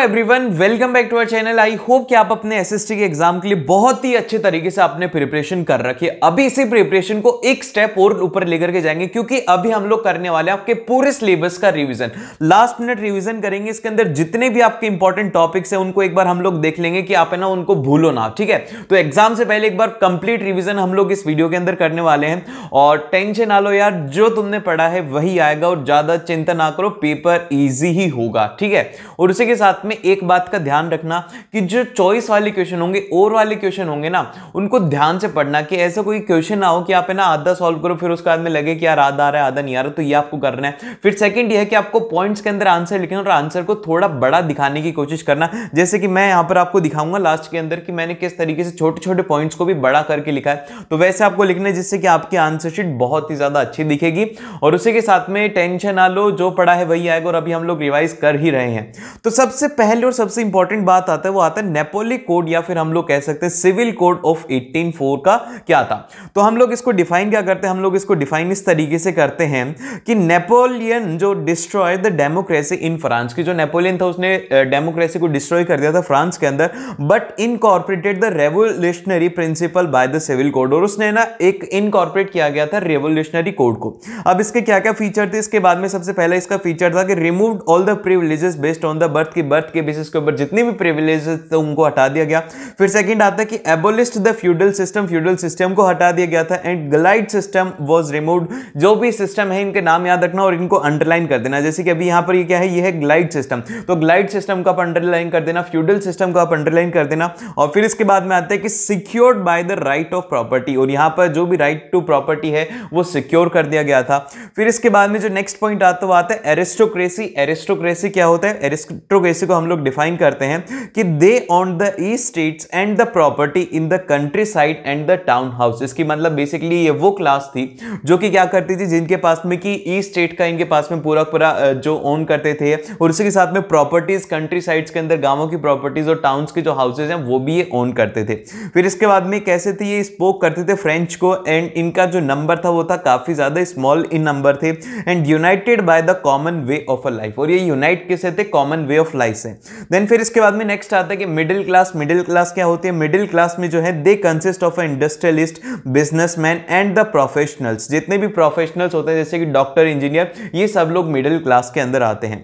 every everyone welcome back to our channel I hope कि आप अपने एसएसटी के एग्जाम के लिए बहुत ही अच्छे तरीके से आपने प्रिपरेशन कर रखी है अभी इसी प्रिपरेशन को एक स्टेप और ऊपर लेकर के जाएंगे क्योंकि अभी हम लोग करने वाले हैं आपके पूरे सिलेबस का रिवीजन लास्ट मिनट रिवीजन करेंगे इसके अंदर जितने भी आपके इंपॉर्टेंट टॉपिक्स हैं उनको एक बार हम लोग देख लेंगे कि आप है ना उनको भूलो ना ठीक है तो एग्जाम से पहले एक बार कंप्लीट रिविजन हम लोग इस वीडियो के अंदर करने वाले हैं और टेंशन ना लो यार जो तुमने पढ़ा है वही आएगा और ज्यादा चिंता ना करो पेपर ईजी ही होगा ठीक है और उसी के साथ साथ में एक बात का ध्यान रखना कि जो चॉइस वाले क्वेश्चन होंगे और वाले क्वेश्चन होंगे ना उनको ध्यान से पढ़ना कि ऐसा कोई क्वेश्चन ना हो कि आप है ना आधा सॉल्व करो फिर उसके बाद में लगे कि यार आधा आ रहा है आधा नहीं आ रहा तो ये आपको करना है फिर सेकंड ये है कि आपको पॉइंट्स के अंदर आंसर लिखना और आंसर को थोड़ा बड़ा दिखाने की कोशिश करना जैसे कि मैं यहाँ पर आपको दिखाऊंगा लास्ट के अंदर कि मैंने किस तरीके से छोटे छोटे पॉइंट्स को भी बड़ा करके लिखा है तो वैसे आपको लिखना है जिससे कि आपकी आंसर शीट बहुत ही ज़्यादा अच्छी दिखेगी और उसी के साथ में टेंशन ना लो जो पढ़ा है वही आएगा और अभी हम लोग रिवाइज कर ही रहे हैं तो सबसे पहले और सबसे इंपॉर्टेंट बात आता है वो आता है नेपोली कोड या फिर हम लोग कह सकते हैं सिविल कोड ऑफ 184 का क्या था तो हम लोग इसको डिफाइन क्या करते हैं हम लोग इसको डिफाइन इस तरीके से करते हैं कि नेपोलियन जो destroy the democracy in France की जो नेपोलियन था उसने डेमोक्रेसी को डिस्ट्रॉय कर दिया था फ्रांस के अंदर but incorporated the revolutionary principle by the civil code और उसने ना एक इनकॉर्पोरेट किया गया था रेवोल्यूशनरी कोड को अब इसके क्या क्या फीचर थे इसके बाद में सबसे पहले इसका फीचर था कि remove all the privileges based on the birth की बर्थ के बेसिस के ऊपर जितनी भी प्रिविलेज थे तो उनको हटा दिया गया फिर सेकेंड आता है कि abolished the feudal system feudal system को हटा दिया गया था and guild system was remove जो भी सिस्टम है इनके नाम याद रखना और इनको अंडरलाइन कर देना जैसे कि अभी यहाँ पर ये क्या है ये है ग्लाइड सिस्टम तो ग्लाइड सिस्टम को आप अंडरलाइन कर देना फ्यूडल सिस्टम को आप अंडरलाइन कर देना और फिर इसके बाद में आता है कि secured by the right of property और यहाँ पर जो भी राइट टू प्रॉपर्टी है वो सिक्योर कर दिया गया था फिर इसके बाद में जो नेक्स्ट पॉइंट आता है वो आता है एरिस्टोक्रेसी एरिस्टोक्रेसी क्या होता है एरिस्टोक्रेसी कैसे को हम लोग डिफाइन करते हैं कि they own the estates and the property in the countryside and the town house इसकी मतलब बेसिकली ये वो क्लास थी जो कि क्या करती थी जिनके पास में कि ई स्टेट का इनके पास में पूरा पूरा जो ओन करते थे और उसी के साथ में प्रॉपर्टीज कंट्री साइड्स के अंदर गाँवों की प्रॉपर्टीज और टाउन्स के जो हाउसेज हैं वो भी ये ओन करते थे फिर इसके बाद में कैसे थे ये स्पोक करते थे फ्रेंच को एंड इनका जो नंबर था वो था काफ़ी ज़्यादा स्मॉल इन नंबर थे and united by the common way of a life और ये यूनाइट कैसे थे common way of life price है देन फिर इसके बाद में नेक्स्ट आता है कि मिडिल क्लास मिडिल क्लास क्या होती है मिडिल क्लास में जो है they consist of industrialist businessman and the professionals जितने भी प्रोफेशनल्स होते हैं जैसे कि डॉक्टर इंजीनियर ये सब लोग मिडिल क्लास के अंदर आते हैं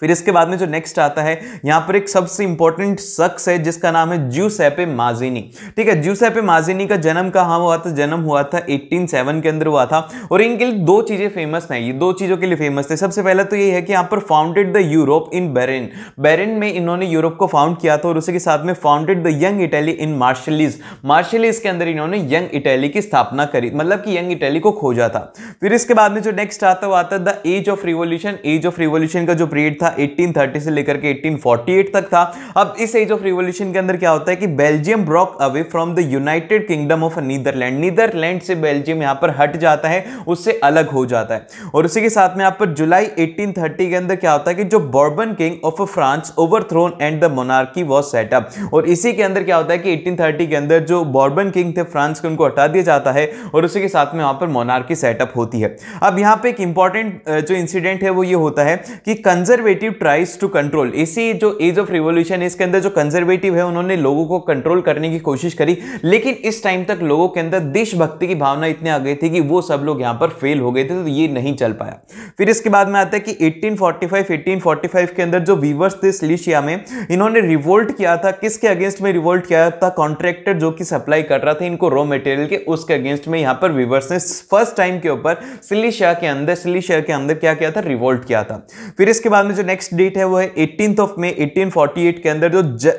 फिर इसके बाद में जो नेक्स्ट आता है यहां पर एक सबसे इंपॉर्टेंट शख्स है जिसका नाम है जूसैपे माजिनी ठीक है जूसैपे माजिनी का जन्म कहाँ हुआ था जन्म हुआ था 187 के अंदर हुआ था और इनके लिए दो चीज़ें फेमस हैं ये दो चीज़ों के लिए फेमस थे सबसे पहला तो ये है कि यहाँ पर founded the Europe in Berne Berne में इन्होंने यूरोप को फाउंड किया था और उसी के साथ में founded the Young Italy in Marseilles Marseilles के अंदर इन्होंने यंग इटैली की स्थापना करी मतलब कि यंग इटैली को खोजा था फिर इसके बाद में जो नेक्स्ट आता हुआ था the age of revolution age of revolution का जो पीरियड था था 1830 से लेकर के 1848 तक था अब इस एज ऑफ रिवोल्यूशन के अंदर क्या होता है कि Belgium broke away from the United Kingdom of Netherlands Netherlands से बेल्जियम यहां पर हट जाता है उससे अलग हो जाता है और उसी के साथ में यहाँ पर जुलाई 1830 के अंदर क्या होता है कि जो Bourbon king of France overthrown and the monarchy was setup और इसी के अंदर क्या होता है कि एटीन के अंदर जो बॉर्बन किंग थे फ्रांस के उनको हटा दिया जाता है और उसी के साथ में वहां पर मोनार्की सेटअप होती है अब यहां पे एक इंपॉर्टेंट जो इंसिडेंट है वो ये होता है कि conservative conservative tries to control इसी जो एज ऑफ रिवोल्यूशन इसके अंदर जो कंजर्वेटिव है उन्होंने लोगों को कंट्रोल करने की कोशिश करी लेकिन इस टाइम तक लोगों के अंदर देशभक्ति की भावना इतनी आ गई थी कि वो सब लोग यहाँ पर फेल हो गए थे तो ये नहीं चल पाया फिर इसके बाद में आता है कि 1845 1845 के अंदर जो वीवर्स थे स्लीशिया में इन्होंने रिवोल्ट किया था किसके अगेंस्ट में रिवोल्ट किया था कॉन्ट्रैक्टर जो कि सप्लाई कर रहा था इनको रॉ मटेरियल के उसके अगेंस्ट में यहाँ पर वीवर्स ने फर्स्ट टाइम के ऊपर सिलीशिया के अंदर सिलीशिया के अंदर क्या किया था रिवोल्ट किया था फिर इसके बाद में जो नेक्स्ट डेट है वो है एटीन ऑफ मे 1848 के अंदर जो ज,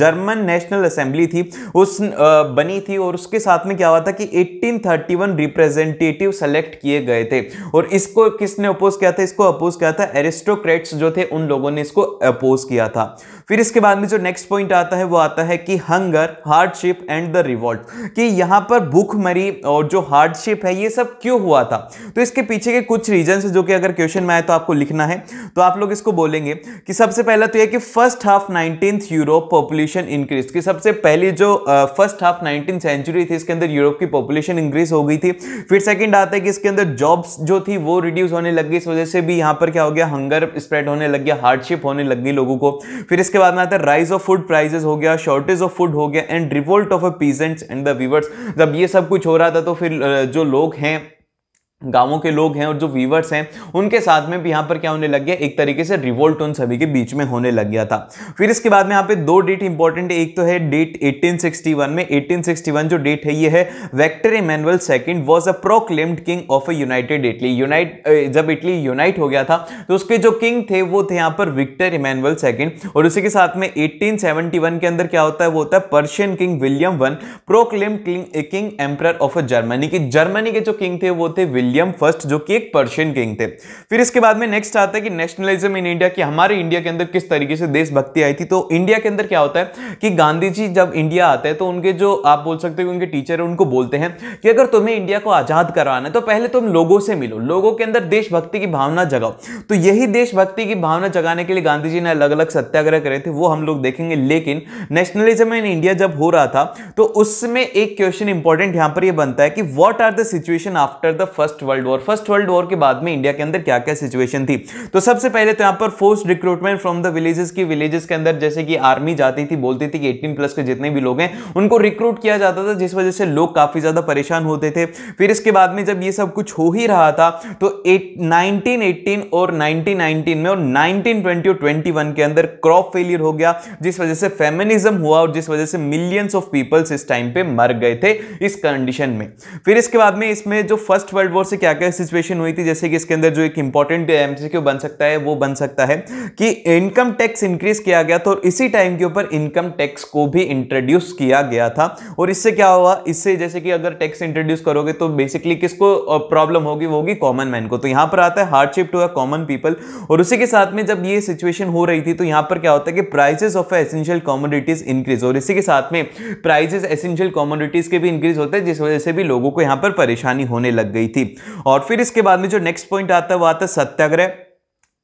जर्मन नेशनल असेंबली थी उस बनी थी और उसके साथ में क्या हुआ था कि 1831 रिप्रेजेंटेटिव सेलेक्ट किए गए थे और इसको किसने अपोज किया था इसको अपोज किया था एरिस्टोक्रेट्स जो थे उन लोगों ने इसको अपोज किया था फिर इसके बाद में जो नेक्स्ट पॉइंट आता है वो आता है कि hunger hardship and the revolt कि यहाँ पर भूखमरी और जो हार्डशिप है ये सब क्यों हुआ था तो इसके पीछे के कुछ रीजन जो कि अगर क्वेश्चन में आए तो आपको लिखना है तो आप लोग इसको बोलेंगे कि सबसे पहला तो यह कि first half nineteen Europe population increase की सबसे पहले जो फर्स्ट हाफ नाइनटीन सेंचुरी थी इसके अंदर यूरोप की पॉपुलेशन इंक्रीज हो गई थी फिर सेकेंड आता है कि इसके अंदर जॉब्स जो थी वो रिड्यूस होने लग गई इस वजह से भी यहाँ पर क्या हो गया हंगर स्प्रेड होने लग गया हार्डशिप होने लग गई लोगों को फिर इसके बाद में आता है राइज ऑफ फूड प्राइजेस हो गया शॉर्टेज ऑफ फूड हो गया and revolt of a peasants and the weavers जब ये सब कुछ हो रहा था तो फिर जो लोग हैं गांवों के लोग हैं और जो वीवर्स हैं उनके साथ में भी यहाँ पर क्या होने लग गया एक तरीके से रिवोल्ट उन सभी के बीच में होने लग गया था फिर इसके बाद में यहाँ पे दो डेट इंपॉर्टेंट एक तो है डेट 1861 में 1861 जो डेट है ये है Victor Emmanuel second was a proclaimed king of a united Italy unite जब इटली यूनाइट हो गया था तो उसके जो किंग थे वो थे यहाँ पर विक्टर इमैनुअल सेकेंड और उसी के साथ में एटीन के अंदर क्या होता है वो होता है Persian king William one proclaim king emperor of a Germany की जर्मनी के जो किंग थे वो थे विलियम विलियम फर्स्ट जो कि एक पर्शियन किंग थे फिर इसके बाद में नेक्स्ट आता है कि नेशनलिज्म इन इंडिया की हमारे इंडिया के अंदर किस तरीके से देशभक्ति आई थी तो इंडिया के अंदर क्या होता है कि गांधी जी जब इंडिया आते हैं तो उनके जो आप बोल सकते हो उनके टीचर उनको बोलते हैं कि अगर तुम्हें इंडिया को आज़ाद करवाना है तो पहले तुम लोगों से मिलो लोगों के अंदर देशभक्ति की भावना जगाओ तो यही देशभक्ति की भावना जगाने के लिए गांधी जी ने अलग अलग सत्याग्रह करे थे वो हम लोग देखेंगे लेकिन नेशनलिज्म इन इंडिया जब हो रहा था तो उसमें एक क्वेश्चन इंपॉर्टेंट यहां पर ये बनता है कि what are the situation after the first first world war first world war के बाद में इंडिया के अंदर क्या क्या सिचुएशन थी तो सबसे पहले तो यहाँ पर force recruitment from the villages की विलेजेस के अंदर जैसे कि आर्मी जाती थी बोलती थी कि एटीन प्लस के जितने भी लोग हैं उनको रिक्रूट किया जाता था जिस वजह से लोग काफ़ी ज़्यादा परेशान होते थे फिर इसके बाद में जब ये सब कुछ हो ही रहा था तो नाइनटीन और नाइनटीन में और नाइनटीन और ट्वेंटी के अंदर क्रॉप फेलियर हो गया जिस वजह से फेमनिज्म हुआ और जिस वजह से मिलियंस ऑफ पीपल्स इस टाइम पे मर गए थे इस कंडीशन में फिर इसके बाद में इसमें जो फर्स्ट वर्ल्ड वॉर से क्या क्या सिचुएशन हुई थी जैसे कि इसके अंदर जो एक इंपॉर्टेंट एमसीक्यू बन सकता है वो बन सकता है कि इनकम टैक्स इंक्रीज किया गया तो इसी टाइम के ऊपर इनकम टैक्स को भी इंट्रोड्यूस किया गया था और इससे क्या हुआ इससे जैसे कि अगर टैक्स इंट्रोड्यूस करोगे तो बेसिकली किसको प्रॉब्लम होगी वो होगी कॉमन मैन को तो यहां पर आता है hardship to a common people और उसी के साथ में जब ये सिचुएशन हो रही थी तो यहां पर क्या होता है कि prices of essential commodities increase और इसी के साथ में प्राइसेस एसेंशियल कॉमोडिटीज के भी इंक्रीज होते हैं जिस वजह से भी लोगों को यहां पर परेशानी होने लग गई थी और फिर इसके बाद में जो नेक्स्ट पॉइंट आता है वो आता है सत्याग्रह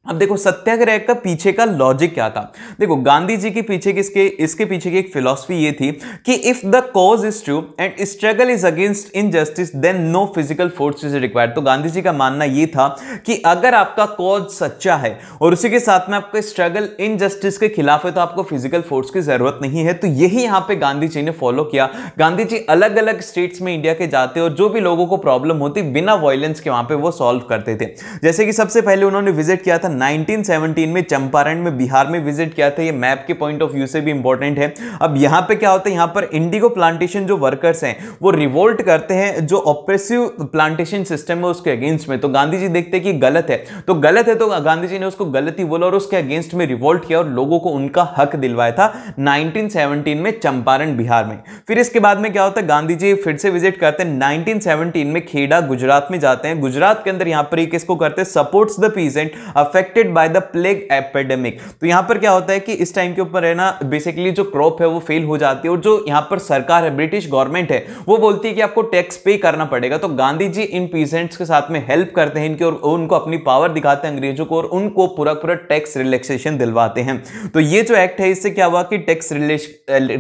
अब देखो सत्याग्रह का पीछे का लॉजिक क्या था देखो गांधी जी के पीछे किसके इसके पीछे की एक फिलॉसफी ये थी कि if the cause is true and struggle is against injustice then no physical force is required तो गांधी जी का मानना ये था कि अगर आपका कॉज सच्चा है और उसी के साथ में आपका स्ट्रगल इनजस्टिस के खिलाफ है तो आपको फिजिकल फोर्स की जरूरत नहीं है तो यही यहाँ पे गांधी जी ने फॉलो किया गांधी जी अलग अलग स्टेट्स में इंडिया के जाते और जो भी लोगों को प्रॉब्लम होती बिना वायलेंस के वहां पर वो सॉल्व करते थे जैसे कि सबसे पहले उन्होंने विजिट किया था 1917 में चंपारण में बिहार में विजिट किया था ये मैप के पॉइंट ऑफ व्यू से भी इंपॉर्टेंट है अब यहाँ पे क्या होता है यहाँ पर इंडिगो प्लांटेशन जो वर्कर्स हैं वो रिवोल्ट करते हैं जो ऑपरेसिव प्लांटेशन सिस्टम है उसके अगेंस्ट में तो गांधी जी देखते हैं कि गलत है तो गलत है तो गांधी जी ने उसको गलत ही बोला और उसके अगेंस्ट में रिवोल्ट किया और लोगों को उनका हक दिलवाया था नाइनटीन में चंपारण बिहार में फिर इसके बाद में क्या होता है गांधी जी फिर से विजिट करते हैं नाइनटीन में खेड़ा गुजरात में जाते हैं गुजरात के अंदर यहाँ पर किसको करते हैं supports the peasant affect affected by the plague epidemic तो यहां पर क्या होता है कि इस टाइम के ऊपर है ना बेसिकली जो क्रॉप है वो फेल हो जाती है और जो यहां पर सरकार है ब्रिटिश गवर्नमेंट है वो बोलती है कि आपको टैक्स पे करना पड़ेगा तो गांधी जी इन पीजेंट्स के साथ में हेल्प करते हैं इनके और उनको अपनी पावर दिखाते हैं अंग्रेजों को और उनको पूरा पूरा टैक्स रिलैक्सेशन दिलवाते हैं तो ये जो एक्ट है इससे क्या हुआ कि टैक्स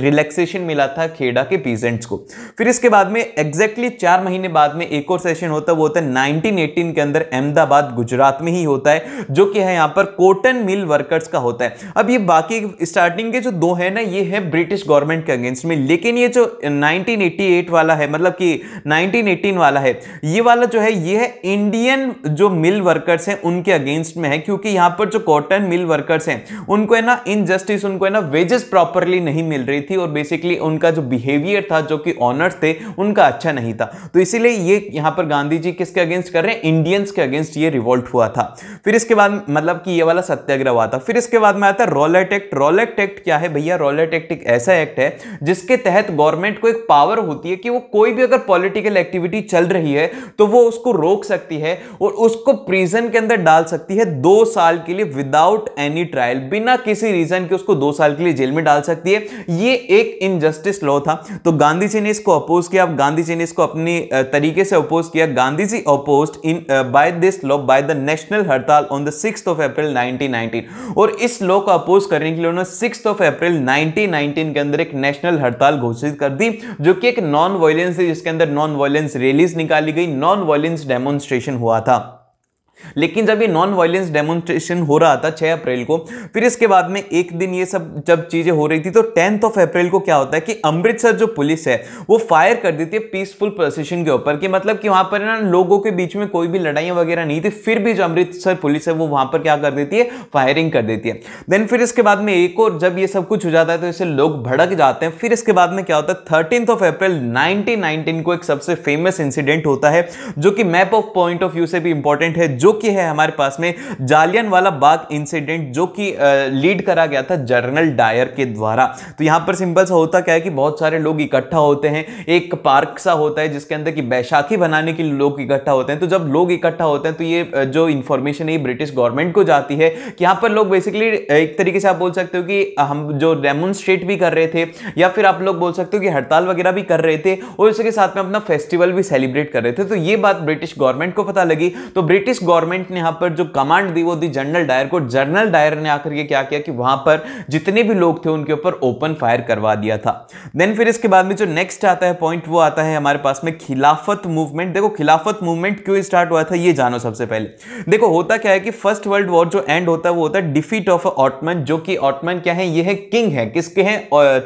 रिलैक्सेशन मिला था खेड़ा के पीजेंट्स को फिर इसके बाद में एग्जैक्टली exactly चार महीने बाद में एक और सेशन होता है वो होता है नाइनटीन के अंदर अहमदाबाद गुजरात में ही होता है जो कि है यहाँ पर कोटन मिल वर्कर्स का होता है अब ये बाकी स्टार्टिंग के जो दो है ना ये है ब्रिटिश गवर्नमेंट के अगेंस्ट में लेकिन ये जो 1988 वाला है मतलब कि 1918 वाला है ये वाला जो है ये है इंडियन जो मिल वर्कर्स हैं उनके अगेंस्ट में है क्योंकि यहाँ पर जो कॉटन मिल वर्कर्स हैं उनको है ना इनजस्टिस उनको है ना वेजेस प्रॉपरली नहीं मिल रही थी और बेसिकली उनका जो बिहेवियर था जो कि ऑनर्स थे उनका अच्छा नहीं था तो इसीलिए ये यहाँ पर गांधी जी किसके अगेंस्ट कर रहे हैं इंडियंस के अगेंस्ट ये रिवोल्ट हुआ था फिर इसके बाद मतलब कि ये वाला सत्याग्रह हुआ था फिर इसके बाद में आता है रॉलेट एक्ट रॉलेट एक्ट क्या है भैया रॉलेट एक्ट एक ऐसा एक्ट है जिसके तहत गवर्नमेंट को एक पावर होती है कि वो कोई भी अगर पॉलिटिकल एक्टिविटी चल रही है तो वो उसको रोक सकती है और उसको प्रिजन के अंदर डाल सकती है दो साल के लिए विदाउट एनी ट्रायल बिना किसी रीजन के उसको दो साल के लिए जेल में डाल सकती है ये एक इनजस्टिस लॉ था तो गांधी जी ने इसको अपोज किया गांधी जी ने इसको अपने तरीके से अपोज किया Gandhi ji oppose in by this law by the national hartal on the six of April 1919 और इस लॉ को अपोज करने के लिए उन्होंने सिक्स ऑफ अप्रैल 1919 के अंदर एक नेशनल हड़ताल घोषित कर दी जो कि एक नॉन वायलेंस है जिसके अंदर नॉन वायलेंस रैलीज निकाली गई नॉन वायलेंस डेमोन्स्ट्रेशन हुआ था लेकिन जब ये नॉन वायलेंस डेमोन्स्ट्रेशन हो रहा था छः अप्रैल को फिर इसके बाद में एक दिन ये सब जब चीज़ें हो रही थी तो टेंथ ऑफ अप्रैल को क्या होता है कि अमृतसर जो पुलिस है वो फायर कर देती है पीसफुल प्रोसेशन के ऊपर कि मतलब कि वहां पर ना लोगों के बीच में कोई भी लड़ाइयाँ वगैरह नहीं थी फिर भी जो अमृतसर पुलिस है वो वहां पर क्या कर देती है फायरिंग कर देती है देन फिर इसके बाद में एक और जब ये सब कुछ हो जाता है तो इसे लोग भड़क जाते हैं फिर इसके बाद में क्या होता है थर्टीन ऑफ अप्रैल नाइनटीन को एक सबसे फेमस इंसिडेंट होता है जो कि map of point of view से भी इंपॉर्टेंट है जो कि है हमारे पास में जालियन वाला बाग इंसिडेंट जो कि लीड करा गया था जर्नल डायर के द्वारा तो यहां पर सिंपल सा होता क्या है कि बहुत सारे लोग इकट्ठा होते हैं एक पार्क सा होता है जिसके अंदर की बैशाखी बनाने के लोग इकट्ठा होते हैं तो जब लोग इकट्ठा होते हैं तो ये जो इंफॉर्मेशन है ब्रिटिश गवर्नमेंट को जाती है कि यहां पर लोग बेसिकली एक तरीके से आप बोल सकते हो कि हम जो डेमोन्स्ट्रेट भी कर रहे थे या फिर आप लोग बोल सकते हो कि हड़ताल वगैरह भी कर रहे थे और उसके साथ में अपना फेस्टिवल भी सेलिब्रेट कर रहे थे तो ये बात ब्रिटिश गवर्नमेंट को पता लगी तो ब्रिटिश गवर्नमेंट गवर्नमेंट ने यहाँ पर जो कमांड दी वो दी जनरल डायर को जनरल डायर ने आकर के क्या किया कि वहां पर जितने भी लोग थे उनके ऊपर ओपन फायर करवा दिया था देन फिर इसके बाद में जो नेक्स्ट आता है पॉइंट वो आता है हमारे पास में खिलाफत मूवमेंट देखो खिलाफत मूवमेंट क्यों स्टार्ट हुआ था ये जानो सबसे पहले देखो होता क्या है कि फर्स्ट वर्ल्ड वॉर जो एंड होता है वो होता है डिफीट ऑफ ऑटमन जो कि ऑटमन क्या है ये है किंग है किसके हैं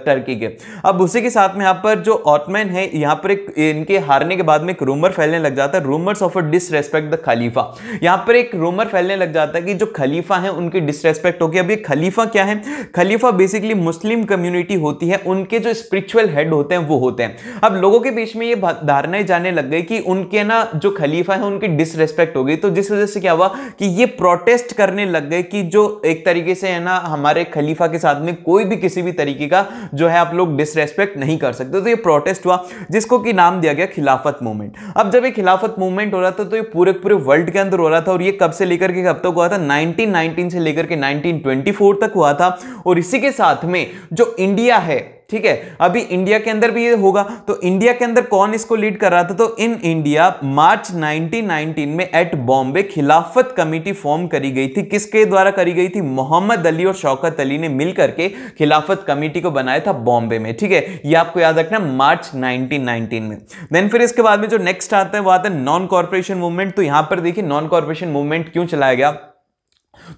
टर्की के अब उसी के साथ में यहाँ पर जो ऑटमन है यहाँ पर इनके हारने के बाद में एक रूमर फैलने लग जाता है rumours of a disrespect the खलीफा यहाँ पर एक रोमर फैलने लग जाता है कि जो खलीफा है उनकी डिसरेस्पेक्ट होगी अब ये खलीफा क्या है खलीफा बेसिकली मुस्लिम कम्युनिटी होती है उनके जो स्पिरिचुअल हेड होते हैं वो होते हैं अब लोगों के बीच में ये धारणाएं जाने लग गई कि उनके ना जो खलीफा है उनकी डिसरेस्पेक्ट हो गई तो जिस वजह से क्या हुआ कि ये प्रोटेस्ट करने लग गए कि जो एक तरीके से है ना हमारे खलीफा के साथ में कोई भी किसी भी तरीके का जो है आप लोग डिसरेस्पेक्ट नहीं कर सकते तो ये प्रोटेस्ट हुआ जिसको कि नाम दिया गया खिलाफत मूवमेंट अब जब ये खिलाफत मूवमेंट हो रहा था तो ये पूरे पूरे वर्ल्ड के अंदर हो बोला था और ये कब से लेकर के कब तक तो हुआ था 1919 से लेकर के 1924 तक हुआ था और इसी के साथ में जो इंडिया है ठीक है अभी इंडिया के अंदर भी ये होगा तो इंडिया के अंदर कौन इसको लीड कर रहा था तो इन इंडिया मार्च 1919 में एट बॉम्बे खिलाफत कमेटी फॉर्म करी गई थी किसके द्वारा करी गई थी मोहम्मद अली और शौकत अली ने मिलकर के खिलाफत कमेटी को बनाया था बॉम्बे में ठीक है ये आपको याद रखना मार्च नाइनटीन में देन फिर इसके बाद में जो नेक्स्ट आता है वो आता है नॉन कॉरपोरेशन मूवमेंट तो यहां पर देखिए नॉन कॉरपोरेशन मूवमेंट क्यों चलाया गया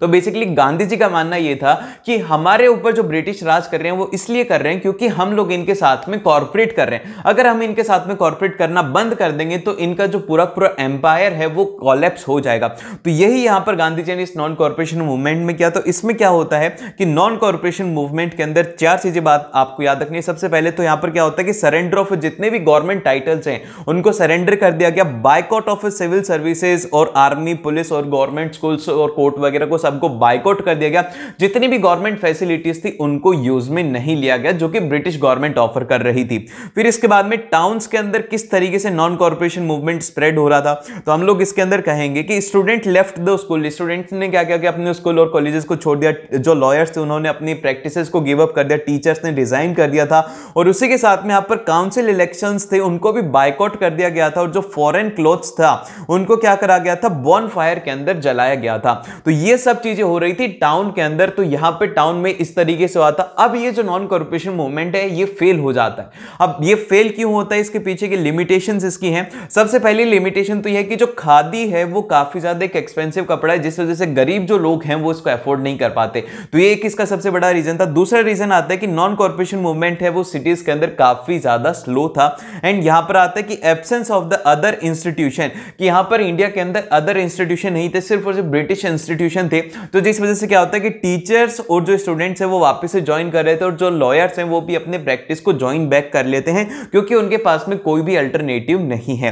तो बेसिकली गांधी जी का मानना यह था कि हमारे ऊपर जो ब्रिटिश राज कर रहे हैं वो इसलिए कर रहे हैं क्योंकि हम लोग इनके साथ में कॉरपोरेट कर रहे हैं अगर हम इनके साथ में कॉरपोरेट करना बंद कर देंगे तो इनका जो पूरा पूरा एम्पायर है वो कॉलेप्स हो जाएगा तो यही यहां पर गांधी जी ने इस नॉन कॉरपोरेशन मूवमेंट में किया तो इसमें क्या होता है कि नॉन कॉरपोरेशन मूवमेंट के अंदर चार चीजें बात आपको याद रखनी है सबसे पहले तो यहां पर क्या होता है कि सरेंडर ऑफ जितने भी गवर्नमेंट टाइटल्स हैं उनको सरेंडर कर दिया गया बाइकआउट ऑफ सिविल सर्विसेज और आर्मी पुलिस और गवर्नमेंट स्कूल्स और कोर्ट वगैरह को सबको बाइकआउट कर दिया गया जितनी भी गवर्नमेंट फैसिलिटीज थी उनको यूज में नहीं लिया गया जो कि ब्रिटिश गवर्नमेंट ऑफर कर रही थी फिर इसके बाद में टाउन्स के अंदर किस तरीके से नॉन कॉरपोरेशन मूवमेंट स्प्रेड हो रहा था तो हम लोग इसके अंदर कहेंगे कि student left the school students ने क्या किया कि अपने स्कूल और कॉलेजेस को छोड़ दिया जो लॉयर्स थे उन्होंने अपनी प्रैक्टिस को गिव अप कर दिया टीचर्स ने रिजाइन कर दिया था और उसी के साथ में यहाँ पर काउंसिल इलेक्शन थे उनको भी बाइकआउट कर दिया गया था और जो फॉरन क्लोथ्स था उनको क्या करा गया था बॉन फायर के अंदर जलाया गया था तो ये सब चीजें हो रही थी टाउन के अंदर तो यहां पे टाउन में इस तरीके से हुआ था अब ये जो नॉन कॉर्पोरेशन मूवमेंट है ये फेल हो जाता है अब ये फेल क्यों होता है इसके पीछे की लिमिटेशन इसकी हैं सबसे पहली लिमिटेशन तो यह है कि जो खादी है वो काफी ज्यादा एक एक्सपेंसिव कपड़ा है जिस वजह से गरीब जो लोग हैं वो इसको एफोर्ड नहीं कर पाते तो ये एक इसका सबसे बड़ा रीजन था दूसरा रीजन आता है कि नॉन कॉर्पोरेशन मूवमेंट है वो सिटीज के अंदर काफी ज्यादा स्लो था एंड यहां पर आता है कि absence of the other institution कि यहां पर इंडिया के अंदर अदर इंस्टीट्यूशन नहीं थे सिर्फ और सिर्फ ब्रिटिश इंस्टीट्यूशन थे तो जिस वजह से क्या होता है कि टीचर्स और जो स्टूडेंट्स हैं वो वापस से ज्वाइन कर रहे थे और जो लॉयर्स हैं वो भी अपने प्रैक्टिस को ज्वाइन बैक कर लेते हैं क्योंकि उनके पास में कोई भी अल्टरनेटिव नहीं है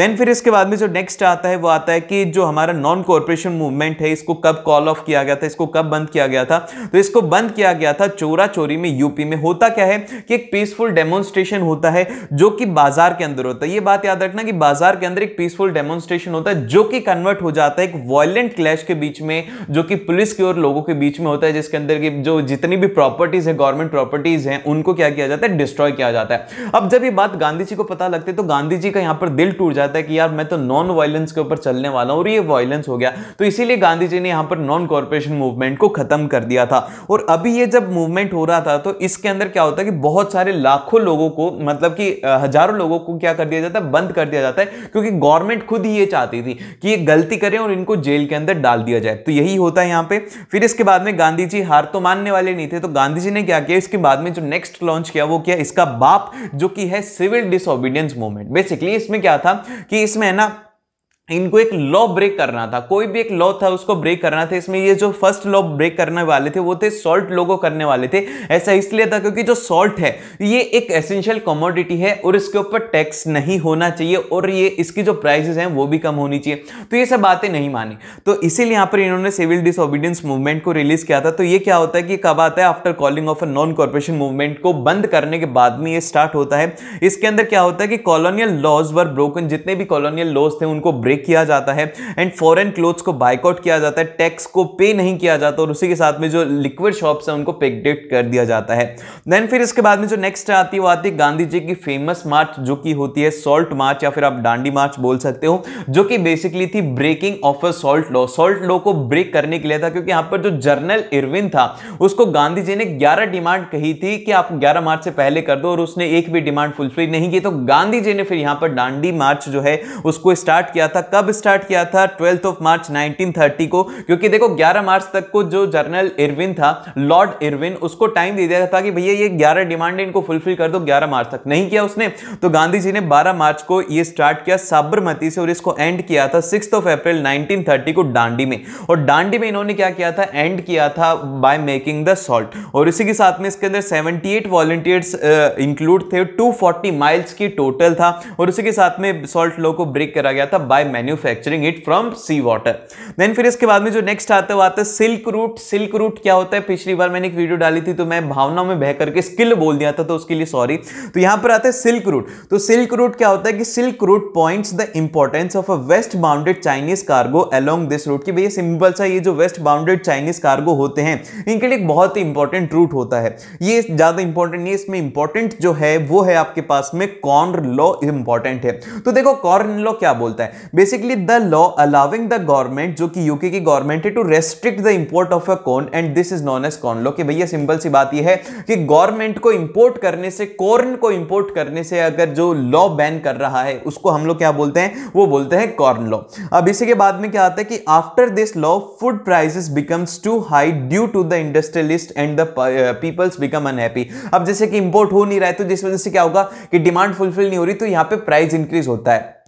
देन फिर इसके बाद में जो नेक्स्ट आता है वो आता है कि जो हमारा नॉन कॉरपोरेशन मूवमेंट है इसको कब कॉल ऑफ किया गया था इसको कब बंद किया गया था तो इसको बंद किया गया था चोरा चोरी में यूपी में होता क्या है कि एक पीसफुल डेमोन्स्ट्रेशन होता है जो कि बाजार के अंदर होता है ये बात याद रखना कि बाजार के अंदर एक पीसफुल डेमोन्स्ट्रेशन होता है जो कि कन्वर्ट हो जाता है एक वायलेंट क्लैश के बीच में जो कि पुलिस की और लोगों के बीच में होता है जिसके अंदर की जो जितनी भी प्रॉपर्टीज है गवर्नमेंट प्रॉपर्टीज हैं उनको क्या किया जाता है डिस्ट्रॉय किया जाता है अब जब ये बात गांधी जी को पता लगती है तो गांधी जी का यहाँ पर दिल टूट जाता है कि यार मैं तो नॉन वायलेंस के ऊपर चलने वाला हूँ और ये वायलेंस हो गया तो इसीलिए गांधी जी ने यहाँ पर नॉन कॉरपोरेशन मूवमेंट को खत्म कर दिया था और अभी ये जब मूवमेंट हो रहा था तो इसके अंदर क्या होता है कि बहुत सारे लाखों लोगों को मतलब कि हजारों लोगों को क्या कर दिया जाता है बंद कर दिया जाता है क्योंकि गवर्नमेंट खुद ही ये चाहती थी कि ये गलती करें और इनको जेल के अंदर डाल दिया जाए तो यही यही होता है यहाँ पे फिर इसके बाद में गांधी जी हार तो मानने वाले नहीं थे तो गांधी जी ने क्या किया इसके बाद में जो नेक्स्ट लॉन्च किया वो किया इसका बाप जो कि है सिविल डिसोबीडियंस मूवमेंट बेसिकली इसमें क्या था कि इसमें है ना इनको एक लॉ ब्रेक करना था कोई भी एक लॉ था उसको ब्रेक करना था इसमें ये जो फर्स्ट लॉ ब्रेक करने वाले थे वो थे सॉल्ट लोगों करने वाले थे ऐसा इसलिए था क्योंकि जो सॉल्ट है ये एक एसेंशियल कमोडिटी है और इसके ऊपर टैक्स नहीं होना चाहिए और ये इसकी जो प्राइसेस हैं वो भी कम होनी चाहिए तो ये सब बातें नहीं मानी तो इसीलिए यहाँ पर इन्होंने सिविल डिसोबीडियंस मूवमेंट को रिलीज किया था तो ये क्या होता है कि कब आता है after calling off a non corporation movement को बंद करने के बाद में ये स्टार्ट होता है इसके अंदर क्या होता है कि कॉलोनियल लॉज वर ब्रोकन जितने भी कॉलोनियल लॉज थे उनको ब्रेक किया जाता है एंड फॉरन क्लोथ्स को बाइकआउट किया जाता है टैक्स को पे नहीं किया जाता और उसी के साथ में जो लिक्विड शॉप्स हैं उनको पेगडेट कर दिया जाता है देन फिर इसके बाद में जो नेक्स्ट आती है वो आती है गांधी जी की फेमस मार्च जो कि होती है सॉल्ट मार्च या फिर आप डांडी मार्च बोल सकते हो जो कि बेसिकली थी breaking of a salt law salt law को ब्रेक करने के लिए था क्योंकि यहाँ पर जो जर्नल इरविन था उसको गांधी जी ने 11 डिमांड कही थी कि आप 11 मार्च से पहले कर दो और उसने एक भी डिमांड फुलफिल नहीं की तो गांधी जी ने फिर यहाँ पर डांडी मार्च जो है उसको स्टार्ट किया था कब स्टार्ट किया था ट्वेल्थ ऑफ मार्च 1930 को क्योंकि देखो 11 मार्च तक को जो जर्नल इरविन था लॉर्ड इरविन उसको टाइम दे दिया था कि भैया ये 11 डिमांड इनको फुलफिल कर दो 11 मार्च तक नहीं किया उसने तो गांधी जी ने 12 मार्च को ये स्टार्ट किया साबरमती से और इसको एंड किया था सिक्स ऑफ अप्रैल नाइनटीन को डांडी में और डांडी में इन्होंने क्या किया था एंड किया था बाय मेकिंग द सॉल्ट और इसी के साथ में इसके अंदर सेवेंटी एट वॉलंटियर्स इंक्लूड थे टू माइल्स की टोटल था और उसी के साथ में सॉल्ट लो को ब्रेक करा गया था by manufacturing it from sea water then फिर इसके बाद में जो नेक्स्ट आता है वो आता है सिल्क रूट सिल्क रूट क्या होता है पिछली बार मैंने एक वीडियो डाली थी तो मैं भावना में बह करके स्किल बोल दिया था तो उसके लिए सॉरी तो यहां पर आता है सिल्क रूट तो सिल्क रूट क्या होता है कि silk route point the importance of a west bounded Chinese cargo along this route की भैया सिंपल सा ये जो वेस्ट बाउंडेड चाइनीज कार्गो होते हैं इनके लिए बहुत ही इंपॉर्टेंट रूट होता है ये ज़्यादा इंपॉर्टेंट नहीं इसमें इंपॉर्टेंट जो है वो है आपके पास में कॉर्न लॉ इंपॉर्टेंट है तो देखो कॉर्न लॉ क्या बोलता है basically the law allowing the government जो कि यूके की गवर्नमेंट है to restrict the import of a corn and this is known as corn law कि भैया सिंपल सी बात यह है कि गवर्नमेंट को इंपोर्ट करने से कॉर्न को इंपोर्ट करने से अगर जो लॉ बैन कर रहा है उसको हम लोग क्या बोलते हैं वो बोलते हैं कॉर्न लॉ अब इसी के बाद में क्या आता है कि after this law food prices becomes too high due to the industrialist and the peoples become unhappy अब जैसे कि इंपोर्ट हो नहीं रहा है तो जिस वजह से क्या होगा कि डिमांड फुलफिल नहीं हो रही तो यहाँ पे प्राइस इंक्रीज होता है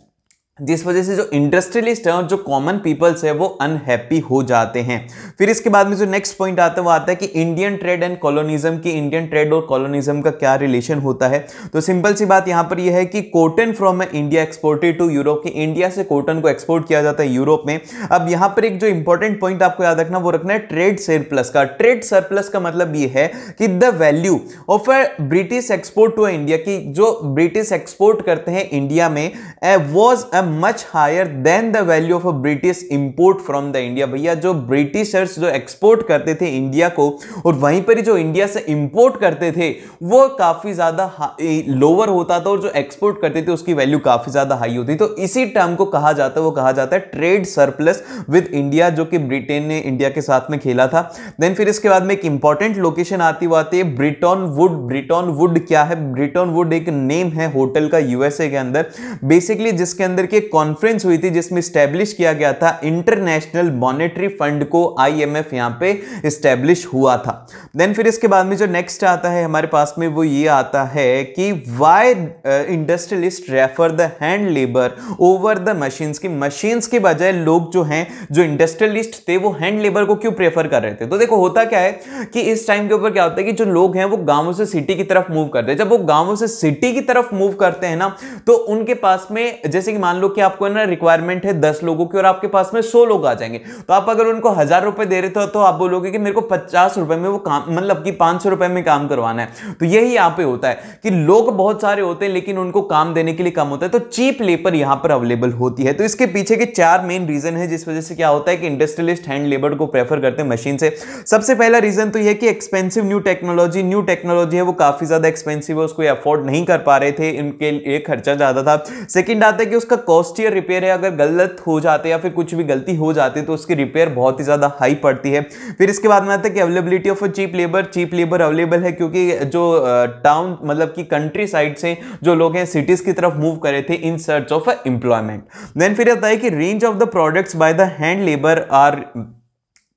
जिस वजह से जो इंडस्ट्रियलिस्ट हैं और जो कॉमन पीपल्स है वो अनहैप्पी हो जाते हैं फिर इसके बाद में जो नेक्स्ट पॉइंट आता है वो आता है कि इंडियन ट्रेड एंड कॉलोनिज्म की इंडियन ट्रेड और कॉलोनिज्म का क्या रिलेशन होता है तो सिंपल सी बात यहाँ पर यह है कि cotton from India exported to Europe कि इंडिया से कॉटन को एक्सपोर्ट किया जाता है यूरोप में अब यहाँ पर एक जो इंपॉर्टेंट पॉइंट आपको याद रखना वो रखना है ट्रेड सरप्लस का ट्रेड सरप्लस का मतलब ये है कि the value of a British export to India की जो ब्रिटिश एक्सपोर्ट करते हैं इंडिया में वॉज eh, अ है much higher than the value of a British import from the India भैया जो ब्रिटिशर्स जो एक्सपोर्ट करते थे इंडिया को और वहीं पर ही जो इंडिया से इंपोर्ट करते थे वो काफ़ी ज़्यादा लोअर होता था और जो एक्सपोर्ट करते थे उसकी वैल्यू काफ़ी ज़्यादा हाई होती तो इसी टर्म को कहा जाता है वो कहा जाता है ट्रेड सरप्लस विद इंडिया जो कि ब्रिटेन ने इंडिया के साथ में खेला था देन फिर इसके बाद में एक इंपॉर्टेंट लोकेशन आती हुआ आती है ब्रिटॉन वुड ब्रिटॉन वुड क्या है ब्रिटॉन वुड एक नेम है होटल का यूएसए के अंदर बेसिकली जिसके अंदर की एक कॉन्फ्रेंस हुई थी जिसमें स्टैब्लिश किया गया था इंटरनेशनल मॉनेटरी फंड को आईएमएफ यहाँ पे स्टैब्लिश हुआ था देन फिर इसके बाद में जो नेक्स्ट आता है हमारे पास में वो ये आता है कि why industrialist prefer the hand labour over the machines की मशीन्स के बजाय लोग जो हैं जो इंडस्ट्रियलिस्ट थे वो हैंड लेबर को क्यों प्रेफर कर रहे थे तो देखो होता क्या है कि इस टाइम के ऊपर क्या होता है कि जो लोग हैं वो गाँवों से सिटी की तरफ मूव करते हैं जब वो गाँवों से सिटी की तरफ मूव करते हैं ना तो उनके पास में जैसे कि मान लो कि आपको ना रिक्वायरमेंट है दस लोगों की और आपके पास में सौ लोग आ जाएंगे तो आप अगर उनको हजार रुपए दे रहे थे तो आप बोलोगे कि मेरे को पचास रुपए में वो काम मतलब कि पांच सौ रुपए में काम करवाना है तो यही यहां पे होता है कि लोग बहुत सारे होते हैं लेकिन उनको काम देने के लिए कम होता है तो चीप लेबर यहां पर अवेलेबल होती है तो इसके पीछे के चार मेन रीजन है जिस वजह से क्या होता है कि इंडस्ट्रियलिस्ट हैंड लेबर को प्रेफर करते हैं मशीन से सबसे पहला रीजन तो यह कि expensive new technology new technology है वो काफ़ी ज़्यादा एक्सपेंसिव है उसको अफोर्ड नहीं कर पा रहे थे इनके लिए खर्चा ज़्यादा था सेकेंड आता है कि उसका कॉस्टियर रिपेयर है अगर गलत हो जाते या फिर कुछ भी गलती हो जाती है तो उसकी रिपेयर बहुत ही ज़्यादा हाई पड़ती है फिर इसके बाद में आता है कि availability of cheap labour cheap labour available है क्योंकि जो टाउन मतलब कि कंट्री साइड से जो लोग हैं सिटीज़ की तरफ मूव करे थे in search of employment then फिर आता है कि range of the products by the hand labour are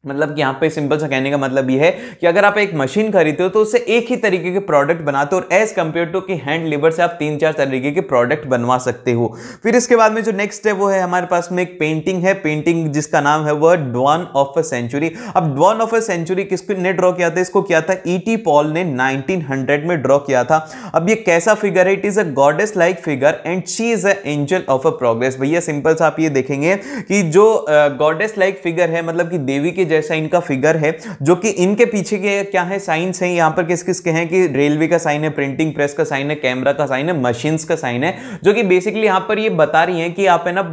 मतलब कि यहाँ पे सिंपल सा कहने का मतलब ये है कि अगर आप एक मशीन खरीदते हो तो उससे एक ही तरीके के प्रोडक्ट बनाते हो और एज कम्पेयर टू कि हैंड लेबर से आप तीन चार तरीके के प्रोडक्ट बनवा सकते हो फिर इसके बाद में जो नेक्स्ट है वो है हमारे पास में एक पेंटिंग है पेंटिंग जिसका नाम है वह डॉन ऑफ अ सेंचुरी अब डॉन ऑफ अ सेंचुरी ने ड्रॉ किया था इसको किया था ई टी पॉल ने नाइनटीन में ड्रॉ किया था अब ये कैसा फिगर है it is a goddess like figure and she is a angel of a progress भैया सिंपल सा आप ये देखेंगे कि जो गॉडेस लाइक फिगर है मतलब कि देवी के जैसा इनका फिगर है जो कि इनके पीछे के क्या है साइंस हैं यहाँ पर किस किस के हैं कि रेलवे का साइन है प्रिंटिंग प्रेस का साइन है कैमरा का साइन है मशीन्स का साइन है जो कि बेसिकली यहाँ पर ये बता रही हैं कि आप है ना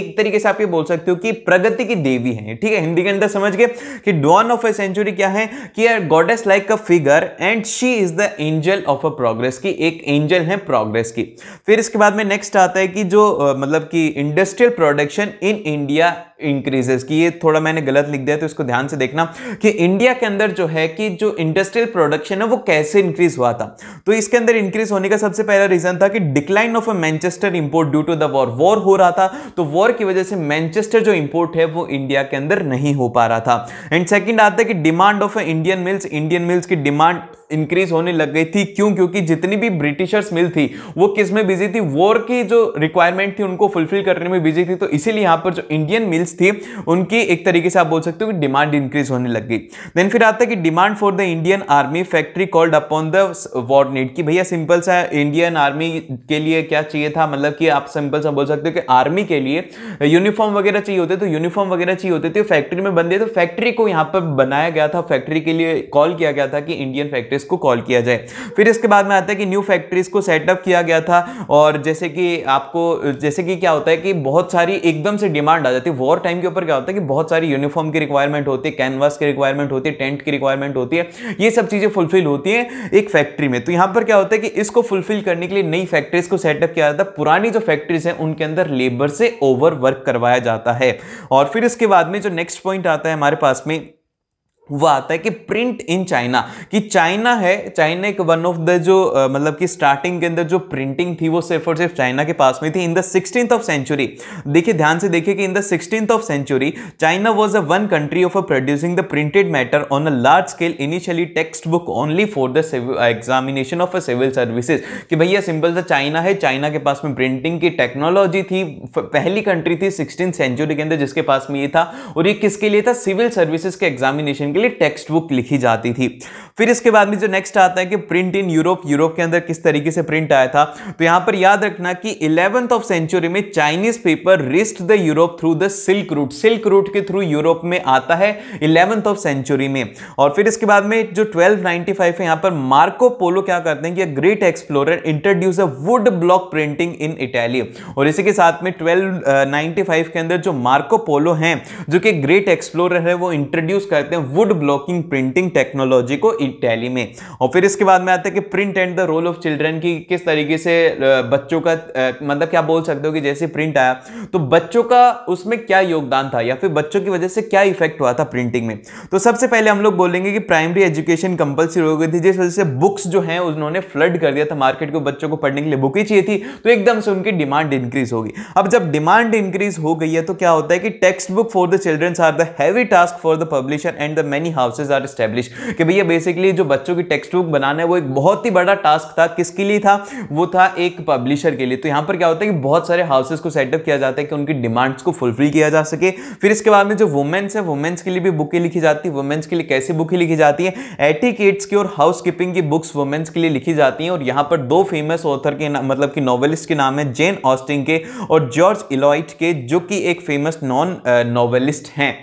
एक तरीके से आप ये बोल सकते हो कि प्रगति की देवी है ठीक है हिंदी के अंदर समझ गए कि डॉन ऑफ ए सेंचुरी क्या है कि goddess like a figure and she is the angel of a progress की एक एंजल है प्रोग्रेस की फिर इसके बाद में नेक्स्ट आता है कि जो मतलब कि industrial production in India increases कि ये थोड़ा मैंने गलत लिख दिया तो इसको ध्यान से देखना कि इंडिया के अंदर जो है कि जो इंडस्ट्रियल प्रोडक्शन है वो कैसे इंक्रीज हुआ था तो इसके अंदर इंक्रीज होने का सबसे पहला रीजन था कि decline of a Manchester import due to the war war हो रहा था तो वॉर की वजह से मैनचेस्टर जो इंपोर्ट है वो इंडिया के अंदर नहीं हो पा रहा था एंड सेकेंड आता है कि demand of a Indian mills Indian mills की डिमांड इंक्रीज होने लग गई थी क्यों क्योंकि जितनी भी ब्रिटिशर्स मिल थी वो किस में बिजी थी वॉर की जो रिक्वायरमेंट थी उनको फुलफिल करने में बिजी थी तो इसीलिए यहाँ पर जो इंडियन मिल्स कंपनीज थी उनकी एक तरीके से आप बोल सकते हो कि डिमांड इंक्रीज होने लग गई देन फिर आता है कि demand for the Indian army factory called upon the war need कि भैया सिंपल सा इंडियन आर्मी के लिए क्या चाहिए था मतलब कि आप सिंपल सा बोल सकते हो कि आर्मी के लिए यूनिफॉर्म वगैरह चाहिए होते तो यूनिफॉर्म वगैरह चाहिए होते थे फैक्ट्री में बनते तो फैक्ट्री को यहाँ पर बनाया गया था फैक्ट्री के लिए कॉल किया गया था कि इंडियन फैक्ट्रीज को कॉल किया जाए फिर इसके बाद में आता है कि न्यू फैक्ट्रीज को सेटअप किया गया था और जैसे कि आपको जैसे कि क्या होता है कि बहुत सारी एकदम से डिमांड आ जाती है वॉर टाइम के ऊपर क्या होता है कि बहुत सारी यूनिफॉर्म की रिक्वायरमेंट होती है कैनवास की रिक्वायरमेंट होती है टेंट की रिक्वायरमेंट होती है ये सब चीज़ें फुलफिल होती हैं एक फैक्ट्री में तो यहां पर क्या होता है कि इसको फुलफिल करने के लिए नई फैक्ट्रीज को सेटअप किया जाता है पुरानी जो फैक्ट्रीज हैं उनके अंदर लेबर से ओवर वर्क करवाया जाता है और फिर इसके बाद में जो नेक्स्ट पॉइंट आता है हमारे पास में वह आता है कि प्रिंट इन चाइना कि चाइना है चाइना एक वन ऑफ द जो uh, मतलब कि स्टार्टिंग के अंदर जो प्रिंटिंग थी वो सिर्फ और सिर्फ चाइना के पास में थी in the sixteen of century देखिए ध्यान से देखिए कि in the sixteen of century China was a one country of a producing the printed matter on a large scale initially text book only for the examination of a civil services कि भैया simple सा China है China के पास में printing की technology थी पहली कंट्री थी सिक्सटीन सेंचुरी के अंदर जिसके पास में ये था और ये किसके लिए था सिविल सर्विसेज के एग्जामिनेशन के लिए टेक्स्ट बुक लिखी जाती थी फिर इसके बाद में जो नेक्स्ट आता है कि प्रिंट इन यूरोप यूरोप के अंदर किस तरीके से प्रिंट आया था तो यहां पर याद रखना कि इलेवंथ ऑफ सेंचुरी में Chinese paper reached the Europe through the silk route silk route के थ्रू यूरोप में आता है इलेवंथ ऑफ सेंचुरी में और फिर इसके बाद में जो ट्वेल्व है यहां पर मार्को पोलो क्या करते हैं कि great explorer introduce a wood block printing in Italy और इसी के साथ में ट्वेल्व के अंदर जो मार्को पोलो हैं जो कि ग्रेट एक्सप्लोर है वो इंट्रोड्यूस करते हैं wood cloud blocking printing technology को इटैली में और फिर इसके बाद में आता है कि print and the role of children की किस तरीके से बच्चों का मतलब क्या बोल सकते हो कि जैसे प्रिंट आया तो बच्चों का उसमें क्या योगदान था या फिर बच्चों की वजह से क्या इफेक्ट हुआ था प्रिंटिंग में तो सबसे पहले हम लोग बोलेंगे कि प्राइमरी एजुकेशन कंपलसरी हो गई थी जिस वजह से बुक्स जो हैं उन्होंने फ्लड कर दिया था मार्केट को बच्चों को पढ़ने के लिए बुक ही चाहिए थी तो एकदम से उनकी डिमांड इंक्रीज होगी अब जब डिमांड इंक्रीज हो गई है तो क्या होता है कि text book for the childrens are the heavy task for the publisher and the many houses are establish कि भैया बेसिकली जो बच्चों की टेक्स्ट बुक बनाना है वो एक बहुत ही बड़ा टास्क था किसके लिए था वो था एक पब्लिशर के लिए तो यहाँ पर क्या होता है कि बहुत सारे हाउसेज को सेटअप किया जाता है कि उनकी डिमांड्स को फुलफिल किया जा सके फिर इसके बाद में जो वुमेंस है वुमेंस के लिए भी बुकें लिखी जाती है वुमेंस के लिए कैसी बुकें लिखी जाती हैं एटिकेट्स की और हाउस की बुक्स वुमेंस के लिए लिखी जाती हैं और यहाँ पर दो फेमस ऑथर के मतलब कि नॉवेलिस्ट के नाम है जेन ऑस्टिंग के और जॉर्ज इलॉइट के जो कि एक फेमस नॉन नॉवेलिस्ट हैं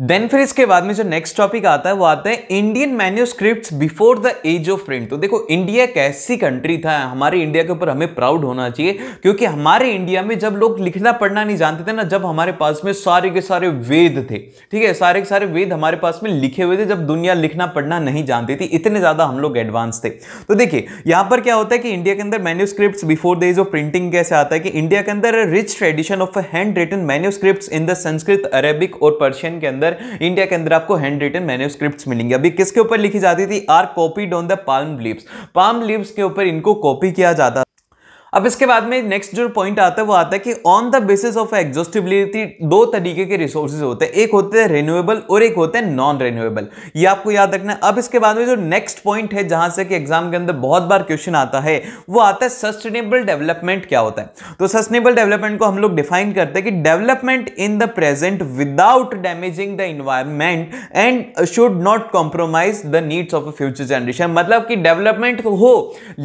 देन फिर इसके बाद में जो नेक्स्ट टॉपिक आता है वो आता है Indian script before the age of print तो देखो इंडिया कैसी कंट्री था हमारे इंडिया के ऊपर हमें प्राउड होना चाहिए क्योंकि हमारे इंडिया में जब लोग लिखना पढ़ना नहीं जानते थे ना जब हमारे पास में सारे के सारे वेद थे ठीक है सारे के सारे वेद हमारे पास में लिखे हुए थे जब दुनिया लिखना पढ़ना नहीं जानती थी इतने ज़्यादा हम लोग एडवांस थे तो देखिए यहां पर क्या होता है कि इंडिया के अंदर manuscript before the age of printing कैसे आता है कि इंडिया के अंदर rich tradition of hand written manuscript in the Sanskrit Arabic और पर्शियन के अंदर अंदर इंडिया के अंदर आपको हैंड रिटन मैन्यूस्क्रिप्ट मिलेंगे अभी किसके ऊपर लिखी जाती थी are copied on the palm leaves palm leaves के ऊपर इनको कॉपी किया जाता अब इसके बाद में नेक्स्ट जो पॉइंट आता है वो आता है कि on the basis of exhaustibility दो तरीके के रिसोर्सेज होते हैं एक होते हैं रिन्यूएबल और एक होते हैं नॉन रिन्यूएबल ये आपको याद रखना है अब इसके बाद में जो नेक्स्ट पॉइंट है जहां से कि एग्जाम के अंदर बहुत बार क्वेश्चन आता है वो आता है सस्टेनेबल डेवलपमेंट क्या होता है तो सस्टेनेबल डेवलपमेंट को हम लोग डिफाइन करते हैं कि development in the present without damaging the environment and should not compromise the needs of a future generation मतलब कि डेवलपमेंट हो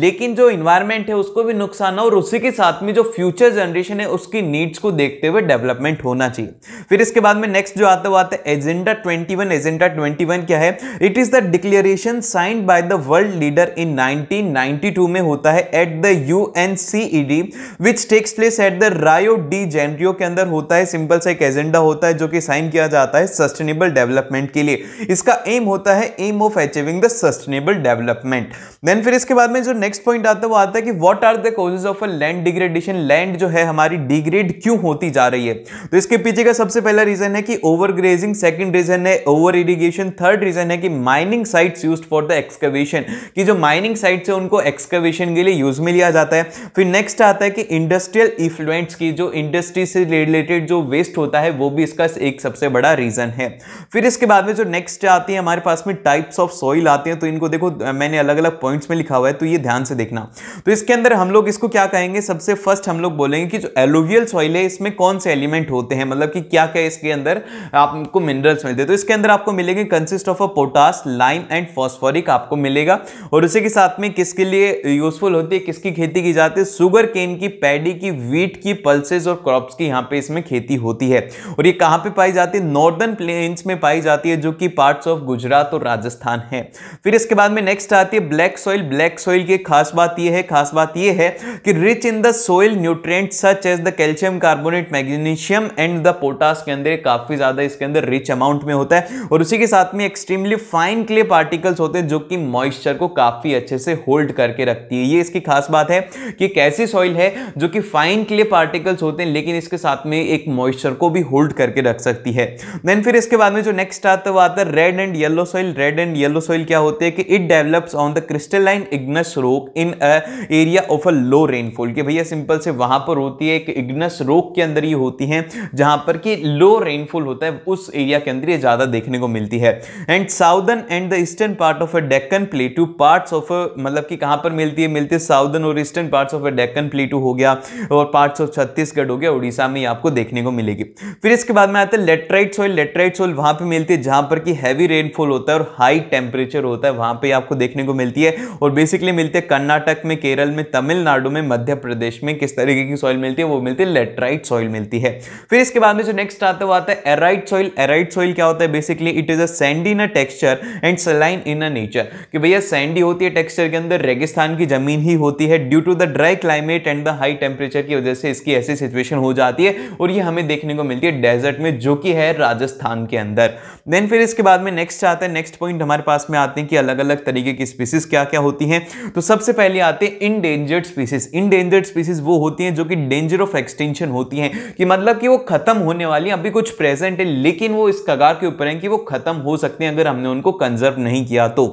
लेकिन जो इन्वायरमेंट है उसको भी नुकसान जाना और उसी के साथ में जो फ्यूचर जनरेशन है उसकी नीड्स को देखते हुए डेवलपमेंट होना चाहिए फिर इसके बाद में नेक्स्ट जो आता हुआ आता है agenda twenty one agenda twenty one क्या है it is the declaration signed by the world leader in 1992 में होता है at the U N C E D which takes place at the Rio de Janeiro के अंदर होता है simple सा एक एजेंडा होता है जो कि साइन किया जाता है सस्टेनेबल डेवलपमेंट के लिए इसका एम होता है aim of achieving the sustainable development then फिर इसके बाद में जो नेक्स्ट पॉइंट आता है वो आता है कि what are the causes of a land degradation land जो है हमारी डिग्रेड क्यों होती जा रही है तो इसके पीछे का सबसे पहला रीजन है कि ओवर ग्रेजिंग सेकेंड रीजन है ओवर इरीगेशन थर्ड रीजन है कि mining sites use for the excavation कि जो माइनिंग साइट्स है उनको एक्सकवेशन के लिए यूज में लिया जाता है फिर नेक्स्ट आता है कि इंडस्ट्रियल इफ्लुएंट्स की जो इंडस्ट्री से रिलेटेड जो वेस्ट होता है वो भी इसका एक सबसे बड़ा रीजन है फिर इसके बाद में जो नेक्स्ट आती है हमारे पास में टाइप्स ऑफ सॉइल आते हैं तो इनको देखो मैंने अलग अलग पॉइंट्स में लिखा हुआ है तो ये ध्यान से देखना तो इसके अंदर हम लोग इसको क्या कहेंगे सबसे फर्स्ट हम लोग बोलेंगे कि जो एलोवियल सॉइल है इसमें कौन से एलिमेंट होते हैं मतलब कि क्या क्या इसके अंदर आपको मिनरल्स मिलते हैं तो इसके अंदर आपको मिलेंगे consist of a potash lime and phosphoric आपको मिलेगा और उसी के साथ में किसके लिए यूजफुल होती है किसकी खेती की जाती है सुगर केन की पैडी की वीट की पल्सेज और क्रॉप्स की यहाँ पे इसमें खेती होती है और ये कहाँ पर पाई जाती है नॉर्दर्न प्लेन्स में पाई जाती है जो कि पार्ट्स ऑफ गुजरात और राजस्थान है फिर इसके बाद में नेक्स्ट आती है ब्लैक सॉइल ब्लैक सॉइल की खास बात यह है खास बात यह है कि rich in the soil nutrient such as the calcium carbonate magnesium and the potash के अंदर काफ़ी ज़्यादा इसके अंदर रिच अमाउंट में होता है और उसी के साथ में एक्सट्रीमली फाइन क्ले पार्टिकल्स होते हैं जो कि मॉइस्चर को काफ़ी अच्छे से होल्ड करके रखती है ये इसकी खास बात है कि कैसी सॉइल है जो कि फाइन क्ले पार्टिकल्स होते हैं लेकिन इसके साथ में एक मॉइस्चर को भी होल्ड करके रख सकती है देन फिर इसके बाद में जो नेक्स्ट आता है वो आता है red and yellow soil red and yellow soil क्या होते हैं कि it develops on the crystalline igneous rock in area of a low range rainfall की भैया सिंपल से वहां पर होती है एक इग्नस रोक के अंदर ये होती है जहां पर कि लो रेनफॉल होता है उस एरिया के अंदर ये ज़्यादा देखने को मिलती है and southern and the eastern part of a Deccan plateau parts of मतलब कि कहां पर मिलती है मिलती है साउदर्न और eastern parts of a Deccan plateau हो गया और पार्ट्स ऑफ छत्तीसगढ़ हो गया उड़ीसा में आपको देखने को मिलेगी फिर इसके बाद में आता है लेटराइट सॉइल लेटराइट सॉइल वहां पर मिलती है जहां पर कि हैवी रेनफॉल होता है और हाई टेम्परेचर होता है वहां पर आपको देखने को मिलती है और बेसिकली मिलते हैं कर्नाटक में केरल में तमिलनाडु हमें मध्य प्रदेश में किस तरीके की सॉइल मिलती है वो मिलती है लेटराइट सॉइल मिलती है फिर इसके बाद में जो नेक्स्ट आता है वो आता है एराइट सॉइल एराइट सॉइल क्या होता है basically it is a sandy in a texture and saline in a nature कि भैया सैंडी होती है टेक्स्चर के अंदर रेगिस्तान की जमीन ही होती है due to the dry climate and the high temperature की वजह से इसकी ऐसी सिचुएशन हो जाती है और ये हमें देखने को मिलती है डेजर्ट में जो कि है राजस्थान के अंदर देन फिर इसके बाद में नेक्स्ट आता है नेक्स्ट पॉइंट हमारे पास में आते हैं कि अलग अलग तरीके की स्पीसीज क्या क्या होती हैं तो सबसे पहले आते हैं इनडेंजर्ड स्पीसीज इन इनडेंजर्ड स्पीसीज वो होती हैं जो कि डेंजर ऑफ एक्सटेंशन होती हैं कि मतलब कि वो खत्म होने वाली अभी कुछ प्रेजेंट है लेकिन वो इस कगार के ऊपर हैं कि वो खत्म हो सकते हैं अगर हमने उनको कंजर्व नहीं किया तो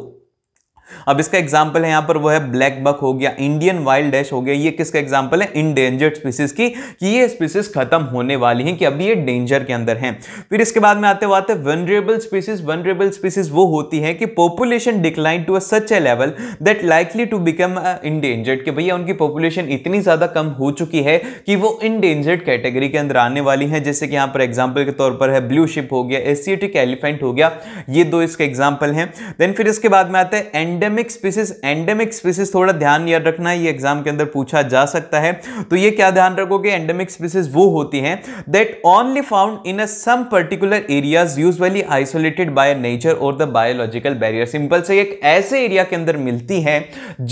अब इसका एग्जाम्पल है यहां पर वो है ब्लैक बक हो गया इंडियन वाइल्ड डैश हो गया ये किसका एग्जाम्पल है इनडेंजर्ड स्पीसीज की कि ये स्पीसीज खत्म होने वाली हैं कि अभी ये डेंजर के अंदर हैं फिर इसके बाद में आते हुए आते वनरेबल स्पीसीज वनरेबल स्पीसीज वो होती है कि population decline to a such a level that likely to become endangered कि भैया उनकी पॉपुलेशन इतनी ज़्यादा कम हो चुकी है कि वो इनडेंजर्ड कैटेगरी के अंदर आने वाली हैं जैसे कि यहाँ पर एग्जाम्पल के तौर पर है ब्लू शिप हो गया एसियटिक एलिफेंट हो गया ये दो इसके एग्जाम्पल हैं देन फिर इसके बाद में आते हैं and endemic species endemic species थोड़ा ध्यान याद रखना ये एग्जाम के अंदर पूछा जा सकता है तो ये क्या ध्यान रखोगे एंडेमिक स्पीसीज वो होती हैं that only found in a some particular areas usually isolated by nature और द बायोलॉजिकल बैरियर सिंपल से एक ऐसे एरिया के अंदर मिलती है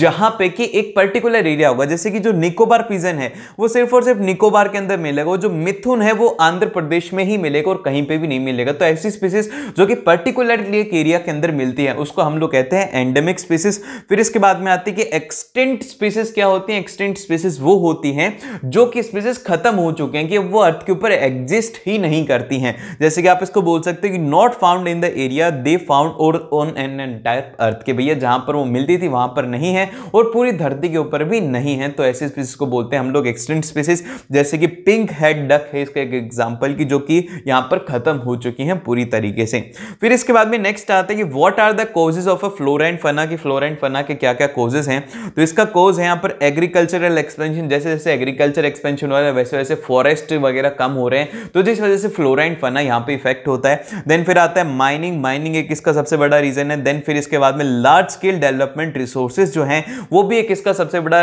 जहां पे कि एक पर्टिकुलर एरिया होगा जैसे कि जो निकोबार पिजन है वो सिर्फ और सिर्फ निकोबार के अंदर मिलेगा जो मिथुन है वो आंध्र प्रदेश में ही मिलेगा और कहीं पर भी नहीं मिलेगा तो ऐसी स्पीसीज जो कि पर्टिकुलरली एक एरिया के अंदर मिलती है उसको हम लोग कहते हैं एंडेमिक एंडोमिक स्पीसीज फिर इसके बाद में आती है कि एक्सटेंट स्पीसीज क्या होती हैं एक्सटेंट स्पीसीज वो होती हैं जो कि स्पीसीज खत्म हो चुके हैं कि वो अर्थ के ऊपर एग्जिस्ट ही नहीं करती हैं जैसे कि आप इसको बोल सकते हो कि not found in the area they found और ऑन एन एंटायर अर्थ के भैया जहाँ पर वो मिलती थी वहाँ पर नहीं है और पूरी धरती के ऊपर भी नहीं है तो ऐसी स्पीसीज को बोलते हैं हम लोग एक्सटेंट स्पीसीज जैसे कि पिंक हेड डक है इसका एक एग्जाम्पल की जो कि यहाँ पर खत्म हो चुकी हैं पूरी तरीके से फिर इसके बाद में नेक्स्ट आता है कि what are the causes of a flora and fauna fauna की फ्लोरा एंड फना के क्या क्या कोजेज हैं तो इसका कोज है यहाँ पर एग्रीकल्चरल एक्सपेंशन जैसे जैसे एग्रीकल्चर एक्सपेंशन हो रहा है वैसे वैसे फॉरेस्ट वगैरह कम हो रहे हैं तो जिस वजह से फ्लोरा एंड फना यहाँ पर इफेक्ट होता है देन फिर आता है माइनिंग माइनिंग एक इसका सबसे बड़ा रीजन है देन फिर इसके बाद में लार्ज स्केल डेवलपमेंट रिसोर्सेज जो हैं वो भी एक इसका सबसे बड़ा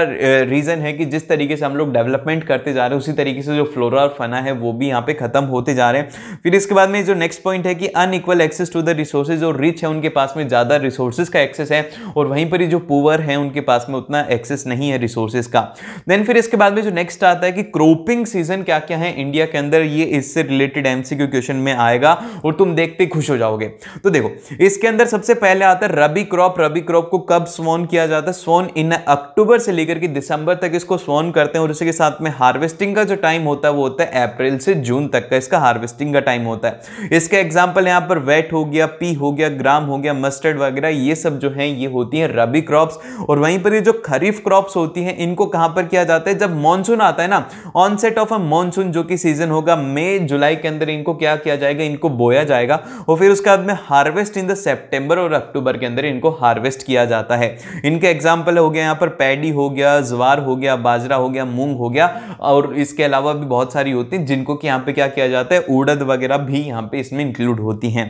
रीजन है कि जिस तरीके से हम लोग डेवलपमेंट करते जा रहे हैं उसी तरीके से जो फ्लोरा और फना है वो भी यहाँ पे खत्म होते जा रहे हैं फिर इसके बाद में जो नेक्स्ट पॉइंट है कि unequal access to the resources और रिच है उनके पास में ज़्यादा रिसोर्सेज का एक्सेस है और वहीं पर ही जो पुअर हैं उनके पास में उतना एक्सेस नहीं है रिसोर्सेज का देन फिर इसके बाद में जो नेक्स्ट आता है कि क्रोपिंग सीजन क्या क्या है इंडिया के अंदर ये इससे रिलेटेड एमसीक्यू क्वेश्चन में आएगा और तुम देखते खुश हो जाओगे तो देखो इसके अंदर सबसे पहले आता है रबी क्रॉप रबी क्रॉप को कब स्वॉन किया जाता है स्वॉन इन अक्टूबर से लेकर के दिसंबर तक इसको स्वॉन करते हैं और उसी के साथ में हार्वेस्टिंग का जो टाइम होता है वो होता है अप्रैल से जून तक का इसका हार्वेस्टिंग का टाइम होता है इसका एग्जाम्पल यहाँ पर वेट हो गया पी हो गया ग्राम हो गया मस्टर्ड वगैरह ये सब जो है ये होती हैं रबी क्रॉप्स और वहीं पर ये जो खरीफ क्रॉप्स होती हैं इनको कहाँ पर किया जाता है जब मानसून आता है ना ऑनसेट ऑफ अ मानसून जो कि सीजन होगा मई जुलाई के अंदर इनको क्या किया जाएगा इनको बोया जाएगा और फिर उसके बाद में हार्वेस्ट इन द सेप्टेम्बर और अक्टूबर के अंदर इनको हार्वेस्ट किया जाता है इनके एग्जाम्पल हो गया यहाँ पर पैडी हो गया ज्वार हो गया बाजरा हो गया मूंग हो गया और इसके अलावा भी बहुत सारी होती हैं जिनको कि यहाँ पर क्या किया जाता है उड़द वगैरह भी यहाँ पर इसमें इंक्लूड होती हैं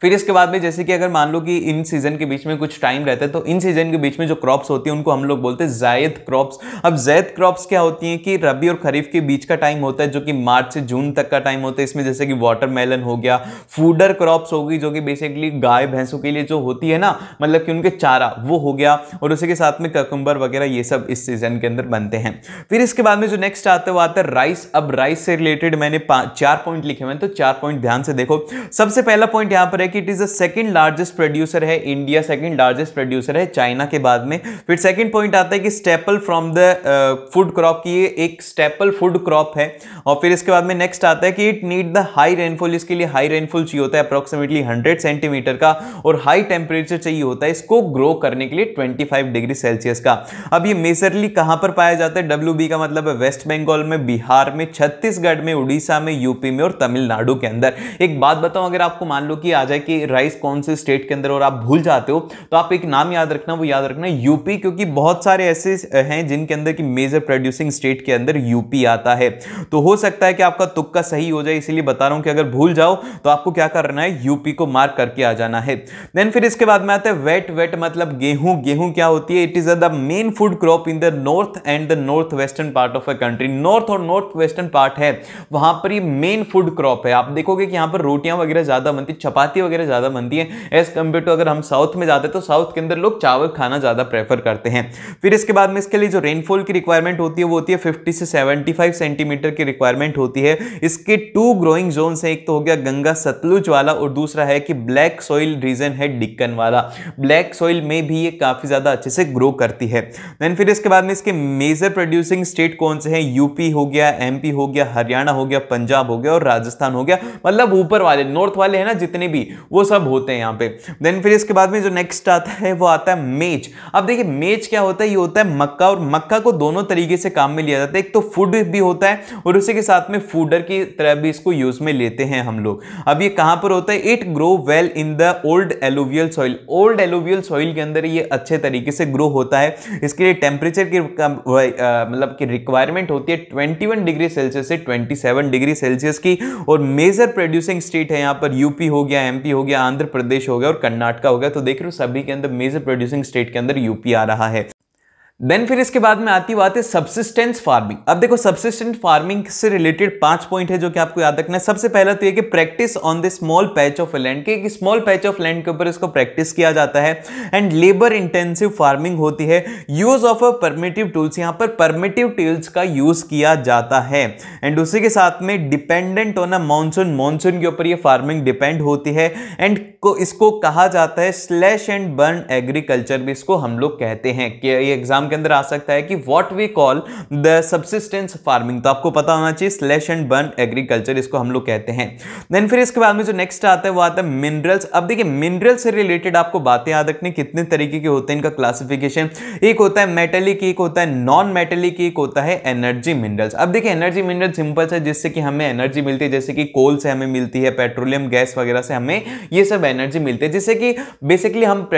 फिर इसके बाद में जैसे कि अगर मान लो कि इन सीजन के बीच में कुछ टाइम रहता है तो इन सीजन के बीच में जो क्रॉप्स होती है उनको हम लोग बोलते हैं जायद क्रॉप्स अब जैद क्रॉप्स क्या होती हैं कि रबी और खरीफ के बीच का टाइम होता है जो कि मार्च से जून तक का टाइम होता है इसमें जैसे कि वाटर हो गया फूडर क्रॉप्स होगी जो कि बेसिकली गाय भैंसों के लिए जो होती है ना मतलब कि उनके चारा वो हो गया और उसी के साथ में ककुम्बर वगैरह ये सब इस सीज़न के अंदर बनते हैं फिर इसके बाद में जो नेक्स्ट आता है वो आता है राइस अब राइस से रिलेटेड मैंने चार पॉइंट लिखे हुए हैं तो चार पॉइंट ध्यान से देखो सबसे पहला पॉइंट यहाँ पर पर है कि it is the second largest producer है इंडिया सेकंड लार्जेस्ट प्रोड्यूसर है चाइना के बाद में फिर सेकंड पॉइंट आता है कि staple from the food crop की एक स्टेपल फूड क्रॉप है और फिर इसके बाद में नेक्स्ट आता है कि it need the high rainfall इसके लिए हाई रेनफॉल चाहिए होता है अप्रोक्सीमेटली हंड्रेड सेंटीमीटर का और हाई टेम्परेचर चाहिए होता है इसको ग्रो करने के लिए ट्वेंटी डिग्री सेल्सियस का अब ये मेजरली कहाँ पर पाया जाता है डब्ल्यू का मतलब है वेस्ट बंगाल में बिहार में छत्तीसगढ़ में उड़ीसा में यूपी में और तमिलनाडु के अंदर एक बात बताऊं अगर आपको मान लो कि आ जाए कि राइस कौन से स्टेट के अंदर और आप भूल जाते हो तो आप एक नाम याद रखना वो याद रखना यूपी क्योंकि बहुत सारे ऐसे हैं जिनके अंदर की मेजर प्रोड्यूसिंग स्टेट के अंदर यूपी आता है तो हो सकता है कि आपका तुक्का सही हो जाए इसीलिए बता रहा हूं कि अगर भूल जाओ तो आपको क्या करना है यूपी को मार्क करके आ जाना है देन फिर इसके बाद में आता है वेट वेट मतलब गेहूं गेहूं क्या होती है it is the main food crop in the north and the north western part of a country north और नॉर्थ वेस्टर्न पार्ट है वहां पर ये मेन फूड क्रॉप है आप देखोगे कि यहां पर रोटियां वगैरह ज्यादा बनती चपाती चपाती वगैरह ज़्यादा बनती है एज़ कम्पेयर टू अगर हम साउथ में जाते हैं तो साउथ के अंदर लोग चावल खाना ज़्यादा प्रेफर करते हैं फिर इसके बाद में इसके लिए जो रेनफॉल की रिक्वायरमेंट होती है वो होती है फिफ्टी से सेवेंटी सेंटीमीटर की रिक्वायरमेंट होती है इसके टू ग्रोइंग जोन हैं एक तो हो गया गंगा सतलुज वाला और दूसरा है कि ब्लैक सॉइल रीजन है डिक्कन वाला ब्लैक सॉइल में भी ये काफ़ी ज़्यादा अच्छे से ग्रो करती है देन फिर इसके बाद में इसके मेजर प्रोड्यूसिंग स्टेट कौन से हैं यूपी हो गया एमपी हो गया हरियाणा हो गया पंजाब हो गया और राजस्थान हो गया मतलब ऊपर वाले नॉर्थ वाले हैं ना जितने भी वो सब होते हैं यहाँ पे देन फिर इसके बाद में जो नेक्स्ट आता है वो आता है मेज अब देखिए मेज क्या होता है ये होता है मक्का और मक्का को दोनों तरीके से काम में लिया जाता है एक तो फूड भी होता है और उसी के साथ में फूडर की तरह भी इसको यूज में लेते हैं हम लोग अब ये कहाँ पर होता है it grow well in the old alluvial soil old alluvial soil के अंदर ये अच्छे तरीके से ग्रो होता है इसके लिए टेम्परेचर की मतलब की रिक्वायरमेंट होती है ट्वेंटी डिग्री सेल्सियस से ट्वेंटी डिग्री सेल्सियस की और मेजर प्रोड्यूसिंग स्टेट है यहाँ पर यूपी हो गया एमपी हो गया आंध्र प्रदेश हो गया और कर्नाटका हो गया तो देख रहे हो सभी के अंदर मेजर प्रोड्यूसिंग स्टेट के अंदर यूपी आ रहा है देन फिर इसके बाद में आती बात है सबसिस्टेंस फार्मिंग अब देखो सबसिस्टेंस फार्मिंग से रिलेटेड पांच पॉइंट है जो कि आपको याद रखना है सबसे पहला तो ये कि practice on the small patch of land के एक स्मॉल पैच ऑफ लैंड के ऊपर इसको प्रैक्टिस किया जाता है एंड लेबर इंटेंसिव फार्मिंग होती है use of a primitive tools यहाँ पर परमिटिव टूल्स का यूज किया जाता है एंड उसी के साथ में dependent on a monsoon monsoon के ऊपर ये फार्मिंग डिपेंड होती है एंड को इसको कहा जाता है स्लैश एंड बर्न एग्रीकल्चर भी इसको हम लोग कहते हैं कि ये एग्जाम एग्जाम के अंदर आ सकता है कि what we call the subsistence farming तो आपको पता होना चाहिए स्लैश एंड बर्न एग्रीकल्चर इसको हम लोग कहते हैं देन फिर इसके बाद में जो नेक्स्ट आता है वो आता है मिनरल्स अब देखिए मिनरल से रिलेटेड आपको बातें याद रखनी कितने तरीके के होते हैं इनका क्लासिफिकेशन एक होता है मेटेलिक एक होता है नॉन मेटेलिक एक होता है एनर्जी मिनरल्स अब देखिए एनर्जी मिनरल सिंपल है जिससे कि हमें एनर्जी मिलती है जैसे कि कोल से हमें मिलती है पेट्रोलियम गैस वगैरह से हमें ये सब एनर्जी मिलती है जिससे कि बेसिकली हम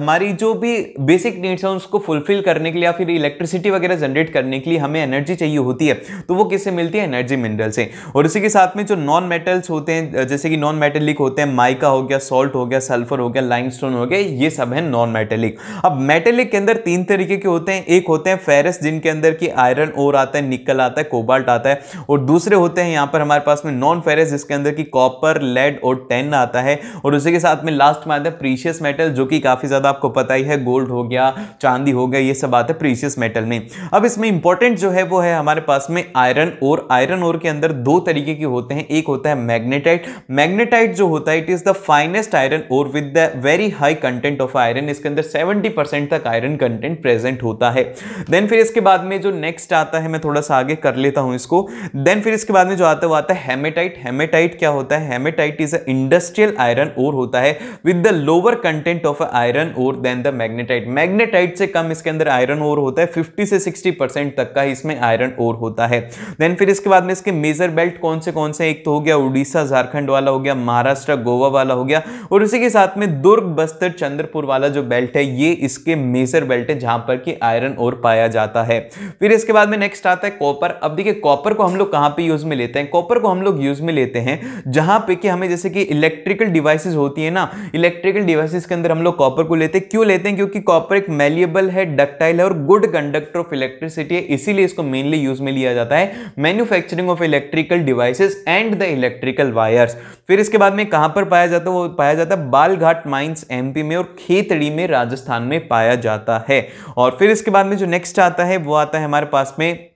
हमारी जो भी बेसिक नीड्स हैं उसको फुलफिल करने के लिए या फिर इलेक्ट्रिसिटी वगैरह जनरेट करने के लिए हमें एनर्जी चाहिए होती है तो वो किससे मिलती है एनर्जी मिनरल से और इसी के साथ में जो नॉन मेटल्स होते हैं जैसे कि नॉन मेटेलिक होते हैं माइका हो गया सॉल्ट हो गया सल्फर हो गया लाइम हो गया ये सब है नॉन मेटेलिक अब मेटेलिक के अंदर तीन तरीके के होते हैं एक होते हैं फेरस जिनके अंदर की आयरन और आता है निकल आता है कोबाल्ट आता है और दूसरे होते हैं यहाँ पर हमारे पास में नॉन फेरस जिसके अंदर की कॉपर लेड और टेन आता है और उसी के साथ में लास्ट में आता है प्रीशियस मेटल जो कि काफ़ी ज़्यादा आपको पता ही है गोल्ड हो गया चांदी हो गया ये सब आते हैं प्रीशियस मेटल में अब इसमें इंपॉर्टेंट जो है वो है हमारे पास में आयरन और आयरन और के अंदर दो तरीके के होते हैं एक होता है मैग्नेटाइट मैग्नेटाइट जो होता है it is the finest iron ore with the very high content of iron इसके अंदर सेवेंटी तक आयरन कंटेंट प्रेजेंट होता है देन फिर इसके बाद में जो नेक्स्ट आता है मैं थोड़ा सा आगे कर लेता हूँ इसको देन फिर इसके बाद में जो आता है वो आता है हेमेटाइट हेमेटाइट क्या होता है hematite is a industrial iron ore होता है with the lower content of iron और देन द मैग्नेटाइट मैग्नेटाइट से कम इसके अंदर आयरन ओर होता है फिफ्टी से सिक्सटी परसेंट तक का इसमें आयरन ओर होता है देन फिर इसके बाद में इसके मेजर बेल्ट कौन से कौन से एक तो हो गया उड़ीसा झारखंड वाला हो गया महाराष्ट्र गोवा वाला हो गया और इसी के साथ में दुर्ग बस्तर चंद्रपुर वाला जो बेल्ट है ये इसके मेजर बेल्ट है जहां पर कि आयरन ओर पाया जाता है फिर इसके बाद में नेक्स्ट आता है कॉपर अब देखिए कॉपर को हम लोग कहाँ पर यूज में लेते हैं कॉपर को हम लोग यूज में लेते हैं जहां पे कि हमें जैसे कि इलेक्ट्रिकल डिवाइसेस होती है ना इलेक्ट्रिकल डिवाइसेस के अंदर हम लोग कॉपर को लेते हैं क्यों लेते हैं क्योंकि कॉपर एक मेलियबल है डक डक्टाइल है और गुड कंडक्टर ऑफ इलेक्ट्रिसिटी है इसीलिए इसको मेनली यूज में लिया जाता है manufacturing of electrical devices and the electrical wires फिर इसके बाद में कहां पर पाया जाता है वो पाया जाता है बालघाट माइंस एमपी में और खेतड़ी में राजस्थान में पाया जाता है और फिर इसके बाद में जो नेक्स्ट आता है वो आता है हमारे पास में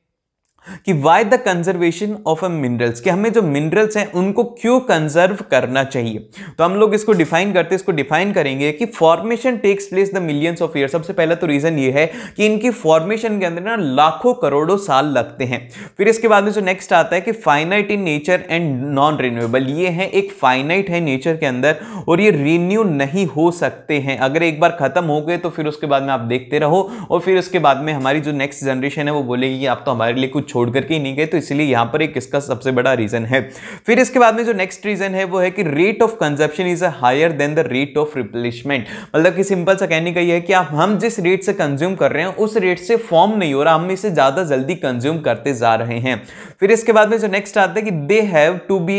कि why the conservation of a minerals कि हमें जो मिनरल्स हैं उनको क्यों कंजर्व करना चाहिए तो हम लोग इसको डिफाइन करते हैं इसको डिफाइन करेंगे कि formation takes place the millions of year सबसे पहला तो रीज़न ये है कि इनकी फॉर्मेशन के अंदर ना लाखों करोड़ों साल लगते हैं फिर इसके बाद में जो नेक्स्ट आता है कि finite in nature and non renewable ये है एक फाइनाइट है नेचर के अंदर और ये रिन्यू नहीं हो सकते हैं अगर एक बार ख़त्म हो गए तो फिर उसके बाद में आप देखते रहो और फिर उसके बाद में हमारी जो नेक्स्ट जनरेशन है वो बोलेगी कि आप तो हमारे लिए कुछ छोड़ करके नहीं गए तो इसलिए यहां पर एक इसका सबसे बड़ा रीज़न है फिर इसके बाद में जो नेक्स्ट रीज़न है वो है कि rate of consumption is a higher than the rate of replacement मतलब कि सिंपल सा कहने का यह है कि आप हम जिस रेट से कंज्यूम कर रहे हैं उस रेट से फॉर्म नहीं हो रहा हम इसे ज़्यादा जल्दी कंज्यूम करते जा रहे हैं फिर इसके बाद में जो नेक्स्ट आता है कि they have to be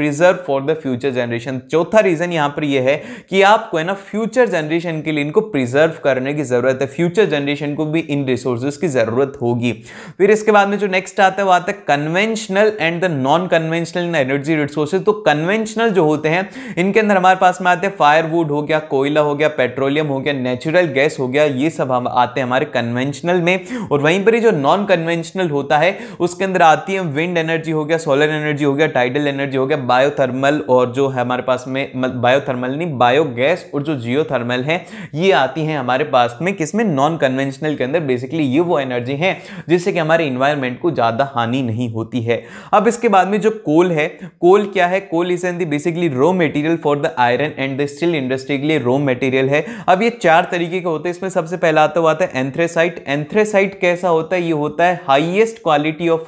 preserve for the future generation चौथा रीज़न यहां पर यह है कि आपको है ना फ्यूचर जनरेशन के लिए इनको प्रिजर्व करने की ज़रूरत है फ्यूचर जनरेशन को भी इन रिसोर्सेज की ज़रूरत होगी फिर इसके बाद में जो नेक्स्ट आता है वो आता है conventional and the non conventional energy resources तो कन्वेंशनल जो होते हैं इनके अंदर हमारे पास में आते हैं फायरवुड हो गया कोयला हो गया पेट्रोलियम हो गया नेचुरल गैस हो गया ये सब हम आते हैं हमारे कन्वेंशनल में और वहीं पर ही जो नॉन कन्वेंशनल होता है उसके अंदर आती है विंड एनर्जी हो गया सोलर एनर्जी हो गया टाइडल एनर्जी हो गया बायोथर्मल और जो है हमारे पास में बायोथर्मल नहीं बायोगैस और जो जियो है ये आती हैं हमारे पास में किसमें नॉन कन्वेंशनल के अंदर बेसिकली ये वो एनर्जी है जिससे कि हमारे इन्वायरमेंट को ज़्यादा हानि नहीं होती है अब इसके बाद में जो कोल है कोल क्या है coal is an the basically raw material for the iron and the steel industry के लिए रॉ मटेरियल है अब ये चार तरीके के होते हैं इसमें सबसे पहला तो आता है एंथ्रेसाइट एंथ्रेसाइट कैसा होता है ये होता है हाइएस्ट क्वालिटी ऑफ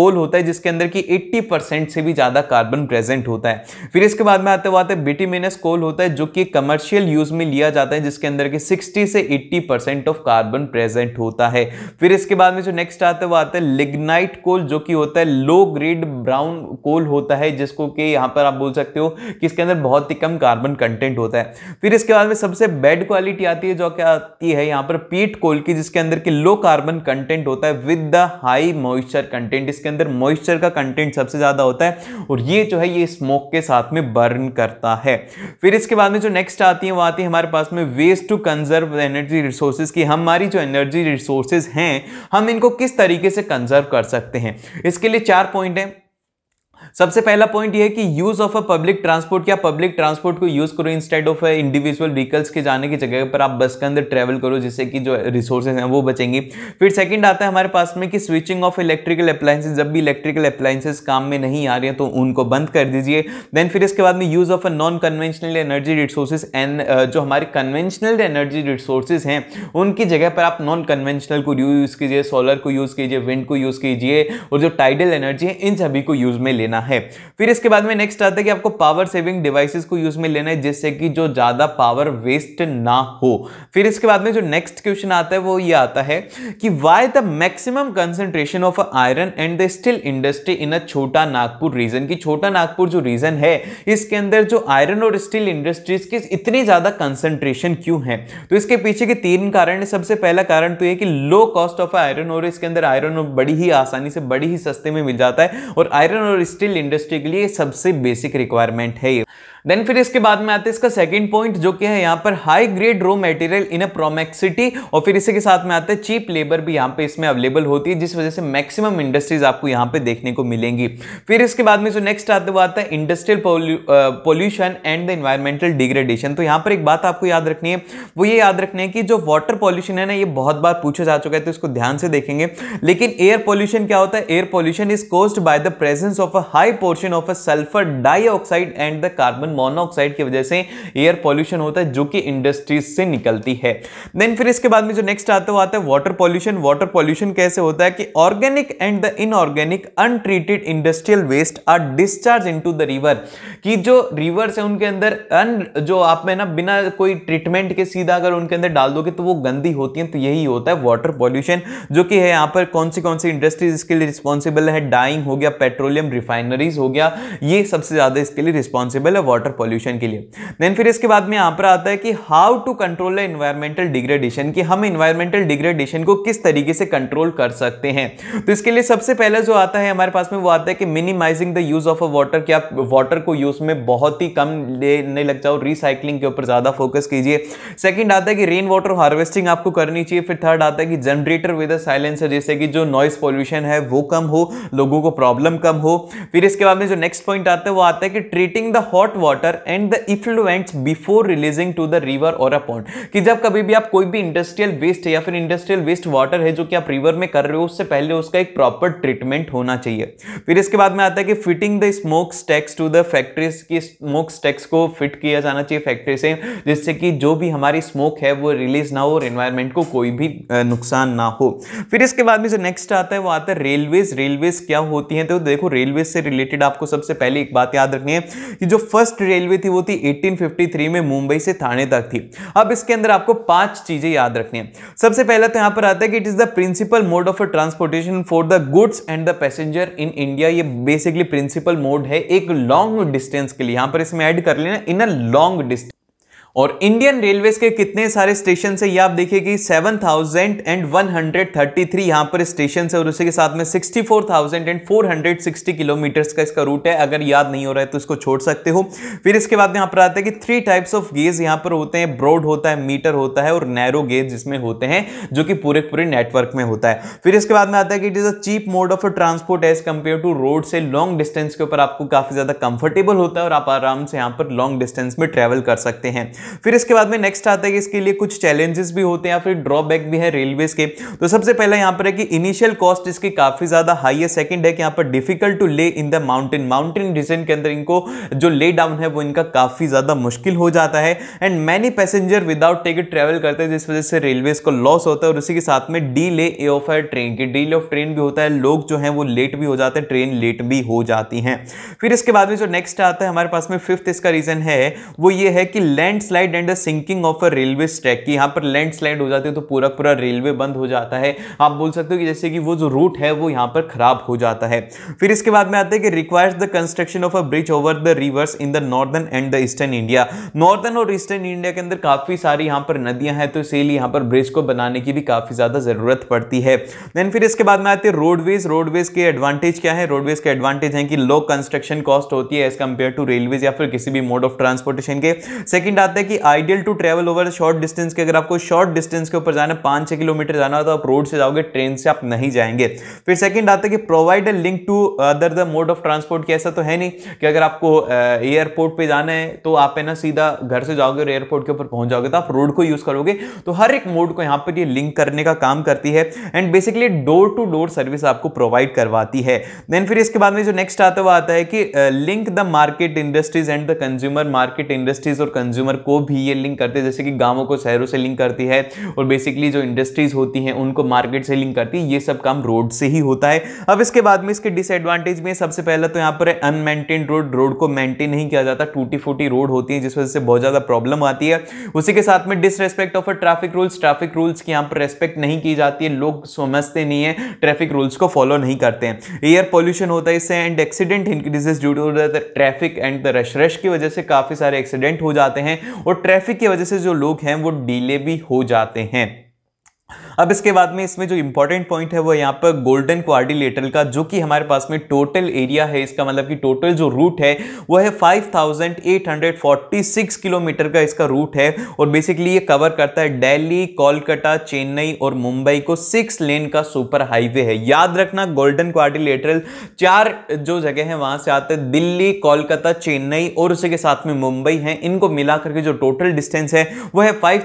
कोल होता है जिसके अंदर की एट्टी से भी ज़्यादा कार्बन प्रेजेंट होता है फिर इसके बाद में आते हुआ है बिटिमिनस कोल होता है जो कि कमर्शियल यूज में लिया जाता है जिसके अंदर के 60 से 80 परसेंट ऑफ कार्बन प्रेजेंट होता है फिर इसके बाद में जो नेक्स्ट आता है वो आता है लिग्नाइट कोल जो कि होता है लो ग्रेड ब्राउन कोल होता है जिसको कि यहाँ पर आप बोल सकते हो कि इसके अंदर बहुत ही कम कार्बन कंटेंट होता है फिर इसके बाद में सबसे बेड क्वालिटी आती है जो क्या आती है यहाँ पर पीट कोल की जिसके अंदर की लो कार्बन कंटेंट होता है with the high moisture content इसके अंदर मॉइस्चर का कंटेंट सबसे ज़्यादा होता है और ये जो है ये स्मोक के साथ में बर्न करता है फिर इसके बाद में जो नेक्स्ट आती है वो आती है हमारे पास में ways to conserve energy resources की हमारी जो एनर्जी रिसोर्सेज हैं हम इनको किस तरीके से कंजर्व कर सकते हैं इसके लिए चार पॉइंट हैं सबसे पहला पॉइंट यह है कि use of a public transport या पब्लिक ट्रांसपोर्ट को यूज करो इंस्टेड ऑफ इंडिविजुअल व्हीकल्स के जाने की जगह पर आप बस के अंदर ट्रेवल करो जिससे कि जो रिसोर्सेज हैं वो बचेंगे फिर सेकंड आता है हमारे पास में कि स्विचिंग ऑफ इलेक्ट्रिकल अप्लाइंसेज जब भी इलेक्ट्रिकल अप्लाइंसेज काम में नहीं आ रहे हैं तो उनको बंद कर दीजिए देन फिर इसके बाद में use of a non conventional energy resources and जो हमारे कन्वेंशनल एनर्जी रिसोर्सेज हैं उनकी जगह पर आप नॉन कन्वेंशनल को यूज़ कीजिए सोलर को यूज़ कीजिए विंड को यूज़ कीजिए और जो टाइडल एनर्जी है इन सभी को यूज़ में लेना लेना है फिर इसके बाद में नेक्स्ट आता है कि आपको पावर सेविंग डिवाइसेस को यूज में लेना है जिससे कि जो ज़्यादा पावर वेस्ट ना हो फिर इसके बाद में जो नेक्स्ट क्वेश्चन आता है वो ये आता है कि why the maximum concentration of iron and the steel industry in a Chota Nagpur reason की छोटा नागपुर जो रीजन है इसके अंदर जो आयरन और स्टील इंडस्ट्रीज की इतनी ज़्यादा कंसेंट्रेशन क्यों है तो इसके पीछे के तीन कारण है सबसे पहला कारण तो ये कि लो कॉस्ट ऑफ आयरन और इसके अंदर आयरन बड़ी ही आसानी से बड़ी ही सस्ते में मिल जाता है और आयरन और स्टील इंडस्ट्री के लिए सबसे बेसिक रिक्वायरमेंट है ये देन फिर इसके बाद में आते हैं इसका सेकंड पॉइंट जो कि है यहाँ पर high grade raw material in a proximity और फिर इसी के साथ में आता है चीप लेबर भी यहाँ पे इसमें अवेलेबल होती है जिस वजह से मैक्सिमम इंडस्ट्रीज आपको यहाँ पे देखने को मिलेंगी फिर इसके बाद में जो नेक्स्ट आते वो आता है industrial pollution and the environmental degradation तो यहाँ पर एक बात आपको याद रखनी है वो ये याद रखनी है कि जो वाटर पॉल्यूशन है ना ये बहुत बार पूछा जा चुका है तो इसको ध्यान से देखेंगे लेकिन एयर पॉल्यूशन क्या होता है air pollution is caused by the presence of a high portion of a sulphur dioxide and the carbon carbon monoxide की वजह से एयर पॉल्यूशन होता है जो कि इंडस्ट्रीज से निकलती है देन फिर इसके बाद में जो नेक्स्ट आता है आता है वाटर पॉल्यूशन वाटर पॉल्यूशन कैसे होता है कि organic and the inorganic untreated industrial waste are discharge in the river कि जो रिवर्स है उनके अंदर अन जो आप में ना बिना कोई ट्रीटमेंट के सीधा अगर उनके अंदर डाल दोगे तो वो गंदी होती हैं तो यही होता है वाटर पॉल्यूशन जो कि है यहाँ पर कौन सी कौन सी इंडस्ट्रीज इसके लिए रिस्पॉन्सिबल है डाइंग हो गया पेट्रोलियम रिफाइनरीज हो गया ये सबसे ज्यादा इसके लिए रिस्पॉन्सिबल है वाटर वाटर पॉल्यूशन के लिए देन फिर इसके बाद में यहाँ पर आता है कि how to control the environmental degradation कि हम इन्वायरमेंटल डिग्रेडेशन को किस तरीके से कंट्रोल कर सकते हैं तो इसके लिए सबसे पहले जो आता है हमारे पास में वो आता है कि minimising the use of a water कि आप वाटर को यूज में बहुत ही कम लेने लग जाओ रिसाइकलिंग के ऊपर ज़्यादा फोकस कीजिए सेकेंड आता है कि रेन वाटर हार्वेस्टिंग आपको करनी चाहिए फिर थर्ड आता है कि जनरेटर विद अ साइलेंसर जैसे कि जो नॉइस पॉल्यूशन है वो कम हो लोगों को प्रॉब्लम कम हो फिर इसके बाद में जो नेक्स्ट पॉइंट आता है वो आता है कि treating the hot water water and the effluents before releasing to the river or a pond कि जब कभी भी आप कोई भी इंडस्ट्रियल वेस्ट या फिर इंडस्ट्रियल वेस्ट वाटर है जो कि आप रिवर में कर रहे हो उससे पहले उसका एक प्रॉपर ट्रीटमेंट होना चाहिए फिर इसके बाद में आता है कि fitting the smoke stacks to the factories की स्मोक स्टैक्स को फिट किया जाना चाहिए फैक्ट्री से जिससे कि जो भी हमारी स्मोक है वो रिलीज ना हो और इन्वायरमेंट को कोई भी नुकसान ना हो फिर इसके बाद में जो नेक्स्ट आता है वो आता है रेलवेज रेलवेज क्या होती है तो देखो रेलवे से रिलेटेड आपको सबसे पहले एक बात याद रखनी है कि जो फर्स्ट फर्स्ट रेलवे थी वो थी 1853 में मुंबई से थाने तक थी अब इसके अंदर आपको पांच चीजें याद रखनी है सबसे पहले तो यहां पर आता है कि it is the principal mode of transportation for the goods and the passenger in India ये बेसिकली प्रिंसिपल मोड है एक लॉन्ग डिस्टेंस के लिए यहां पर इसमें ऐड कर लेना इन अ लॉन्ग डिस्टेंस और इंडियन रेलवेज के कितने सारे स्टेशन है ये आप देखिए कि seven thousand and one hundred thirty three यहाँ पर स्टेशन है और उसी के साथ में sixty four thousand and four hundred sixty kilometres का इसका रूट है अगर याद नहीं हो रहा है तो इसको छोड़ सकते हो फिर इसके बाद यहाँ पर आता है कि थ्री टाइप्स ऑफ गेज यहाँ पर होते हैं ब्रॉड होता है मीटर होता है और नैरो गेज जिसमें होते हैं जो कि पूरे पूरे नेटवर्क में होता है फिर इसके बाद में आता है कि it is a cheap mode of transport as compare to road से लॉन्ग डिस्टेंस के ऊपर आपको काफ़ी ज़्यादा कंफर्टेबल होता है और आप आराम से यहाँ पर लॉन्ग डिस्टेंस में ट्रेवल कर सकते हैं फिर इसके बाद में नेक्स्ट आता है कि इसके लिए कुछ चैलेंजेस भी होते हैं या फिर ड्रॉबैक भी है रेलवेज के तो सबसे पहले यहाँ पर है कि इनिशियल कॉस्ट इसकी काफ़ी ज़्यादा हाई है सेकेंड है कि यहाँ पर difficult to lay in the mountain mountain descent के अंदर इनको जो ले डाउन है वो इनका काफ़ी ज़्यादा मुश्किल हो जाता है and many passenger without ticket travel करते हैं जिस वजह से रेलवेज को लॉस होता है और उसी के साथ में डीले ऑफ है ट्रेन की डी ऑफ ट्रेन भी होता है लोग जो हैं वो लेट भी हो जाते हैं ट्रेन लेट भी हो जाती हैं फिर इसके बाद में जो नेक्स्ट आता है हमारे पास में फिफ्थ इसका रीज़न है वो ये है कि land landslide and sinking of a railway track की यहाँ पर लैंडस्लाइड हो जाती है तो पूरा पूरा रेलवे बंद हो जाता है आप बोल सकते हो कि जैसे कि वो जो रूट है वो यहाँ पर खराब हो जाता है फिर इसके बाद में आते हैं कि requires the construction of a bridge over the rivers in the northern and the eastern India northern और ईस्टर्न इंडिया के अंदर काफ़ी सारी यहाँ पर नदियाँ हैं तो इसीलिए यहाँ पर ब्रिज को बनाने की भी काफ़ी ज़्यादा ज़रूरत पड़ती है देन फिर इसके बाद में आते हैं रोडवेज रोडवेज के एडवांटेज क्या है रोडवेज के एडवांटेज हैं कि लो कंस्ट्रक्शन कॉस्ट होती है एज कंपेयर टू रेलवेज या फिर किसी भी मोड ऑफ ट्रांसपोर्टेशन के सेकेंड आते है कि ideal to travel over short distance के अगर आपको शॉर्ट डिस्टेंस के ऊपर जाना है पाँच छः किलोमीटर जाना हो तो आप रोड से जाओगे ट्रेन से आप नहीं जाएंगे फिर सेकंड आता है कि provide a link to other the mode of transport की ऐसा तो है नहीं कि अगर आपको एयरपोर्ट पर जाना है तो आप है ना सीधा घर से जाओगे और एयरपोर्ट के ऊपर पहुंच जाओगे तो आप रोड को यूज़ करोगे तो हर एक मोड को यहाँ पर ये लिंक करने का काम करती है and basically door to door service आपको प्रोवाइड करवाती है देन फिर इसके बाद में जो नेक्स्ट आता है वो आता है कि link the market industries and the consumer market industries और कंज्यूमर को भी ये लिंक करती है जैसे कि गाँवों को शहरों से लिंक करती है और बेसिकली जो इंडस्ट्रीज़ होती हैं उनको मार्केट से लिंक करती है ये सब काम रोड से ही होता है अब इसके बाद में इसके डिसएडवांटेज में सबसे पहले तो यहाँ पर अनमेंटेन रोड रोड को मेंटेन नहीं किया जाता टूटी फूटी रोड होती है जिस वजह से बहुत ज़्यादा प्रॉब्लम आती है उसी के साथ में disrespect of traffic rules traffic rules की यहाँ पर रेस्पेक्ट नहीं की जाती है लोग समझते नहीं है ट्रैफिक रूल्स को फॉलो नहीं करते हैं एयर पॉल्यूशन होता है इससे and accident increases due to the traffic and the rush rush की वजह से काफ़ी सारे एक्सीडेंट हो जाते हैं और ट्रैफिक की वजह से जो लोग हैं वो डिले भी हो जाते हैं अब इसके बाद में इसमें जो इंपॉर्टेंट पॉइंट है वो यहाँ पर गोल्डन क्वारिलेटर का जो कि हमारे पास में टोटल एरिया है इसका मतलब कि टोटल जो रूट है वो है 5846 किलोमीटर का इसका रूट है और बेसिकली ये कवर करता है दिल्ली कोलकाता चेन्नई और मुंबई को सिक्स लेन का सुपर हाईवे है याद रखना गोल्डन क्वारिलेटर चार जो जगह है वहां से आते हैं दिल्ली कोलकाता चेन्नई और उसी के साथ में मुंबई है इनको मिलाकर के जो टोटल डिस्टेंस है वो है फाइव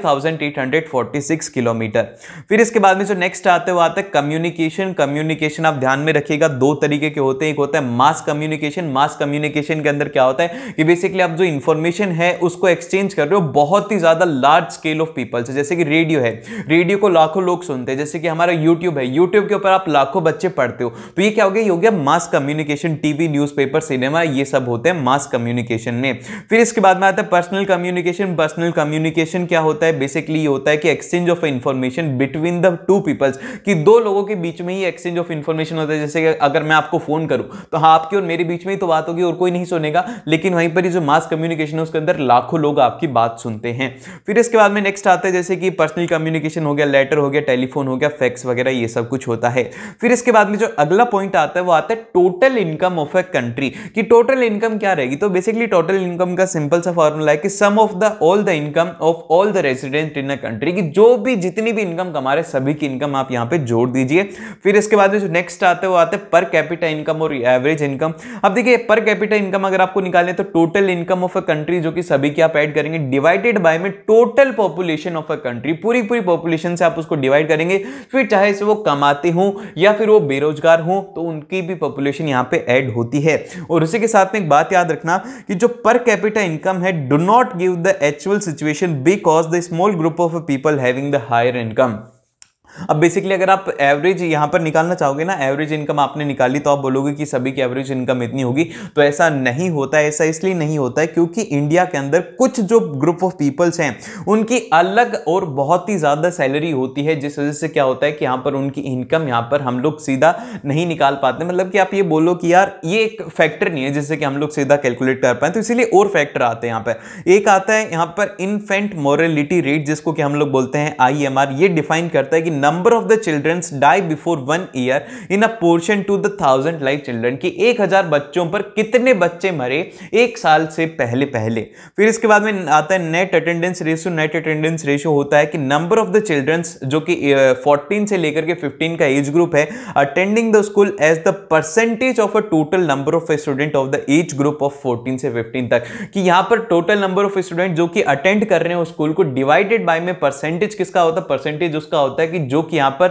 किलोमीटर फिर इसके बाद में जो नेक्स्ट आते हुए आता है कम्युनिकेशन कम्युनिकेशन आप ध्यान में रखिएगा दो तरीके के होते हैं एक होता है मास कम्युनिकेशन मास कम्युनिकेशन के अंदर क्या होता है कि बेसिकली आप जो इन्फॉर्मेशन है उसको एक्सचेंज कर रहे हो बहुत ही ज़्यादा लार्ज स्केल ऑफ पीपल से जैसे कि रेडियो है रेडियो को लाखों लोग सुनते हैं जैसे कि हमारा यूट्यूब है यूट्यूब के ऊपर आप लाखों बच्चे पढ़ते हो तो ये क्या हो गया ये हो गया mass communication TV news cinema ये सब होते हैं मास कम्युनिकेशन में फिर इसके बाद में आता है पर्सनल कम्युनिकेशन पर्सनल कम्युनिकेशन क्या होता है बेसिकली ये होता है कि exchange of information between between the two peoples कि दो लोगों के बीच में ही एक्सचेंज ऑफ इन्फॉर्मेशन होता है जैसे कि अगर मैं आपको फोन करूं तो हाँ आपकी और मेरे बीच में ही तो बात होगी और कोई नहीं सुनेगा लेकिन वहीं पर जो मास कम्युनिकेशन है उसके अंदर लाखों लोग आपकी बात सुनते हैं फिर इसके बाद में नेक्स्ट आता है जैसे कि पर्सनल कम्युनिकेशन हो गया लेटर हो गया टेलीफोन हो गया फैक्स वगैरह ये सब कुछ होता है फिर इसके बाद में जो अगला पॉइंट आता है वो आता है total income of a country कि टोटल इनकम क्या रहेगी तो बेसिकली टोटल इनकम का सिंपल सा फॉर्मूला है कि sum of the all the income of all the resident in a country कि जो भी जितनी भी इनकम कमा हमारे सभी की इनकम आप यहाँ पे जोड़ दीजिए फिर इसके बाद जो नेक्स्ट आते वो आते पर कैपिटा इनकम और एवरेज इनकम अब देखिए पर कैपिटा इनकम अगर आपको निकालें तो total income of a country जो कि सभी की आप ऐड करेंगे डिवाइडेड बाय में total population of a country पूरी पूरी पॉपुलेशन से आप उसको डिवाइड करेंगे फिर चाहे से वो कमाते हों या फिर वो बेरोजगार हों तो उनकी भी पॉपुलेशन यहाँ पे ऐड होती है और उसी के साथ में एक बात याद रखना कि जो पर कैपिटा इनकम है do not give the actual situation because the small group of people having the higher income अब बेसिकली अगर आप एवरेज यहां पर निकालना चाहोगे ना एवरेज इनकम आपने निकाली तो आप बोलोगे कि सभी की एवरेज इनकम इतनी होगी तो ऐसा नहीं होता है ऐसा इसलिए नहीं होता है क्योंकि इंडिया के अंदर कुछ जो ग्रुप ऑफ पीपल्स हैं उनकी अलग और बहुत ही ज़्यादा सैलरी होती है जिस वजह से क्या होता है कि यहां पर उनकी इनकम यहां पर हम लोग सीधा नहीं निकाल पाते मतलब कि आप ये बोलो कि यार ये एक फैक्टर नहीं है जिससे कि हम लोग सीधा कैलकुलेट कर पाए तो इसीलिए और फैक्टर आते हैं यहां पर एक आता है यहां पर इनफेंट मोरलिटी रेट जिसको कि हम लोग बोलते हैं आई ये डिफाइन करता है कि number of the childrens die before one year in a portion to the thousand life children की एक हजार बच्चों पर कितने बच्चे मरे एक साल से पहले पहले फिर इसके बाद में आता है net attendance ratio net attendance ratio होता है कि नंबर ऑफ द चिल्ड्रंस जो कि फोर्टीन से लेकर के फिफ्टीन का एज ग्रुप है attending the school as the percentage of a total number of student of the age group of fourteen से फिफ्टीन तक कि यहाँ पर टोटल नंबर ऑफ स्टूडेंट जो कि अटेंड कर रहे हैं उस स्कूल को डिवाइडेड बाय में परसेंटेज किसका होता है परसेंटेज उसका होता है कि जो जो कि यहाँ पर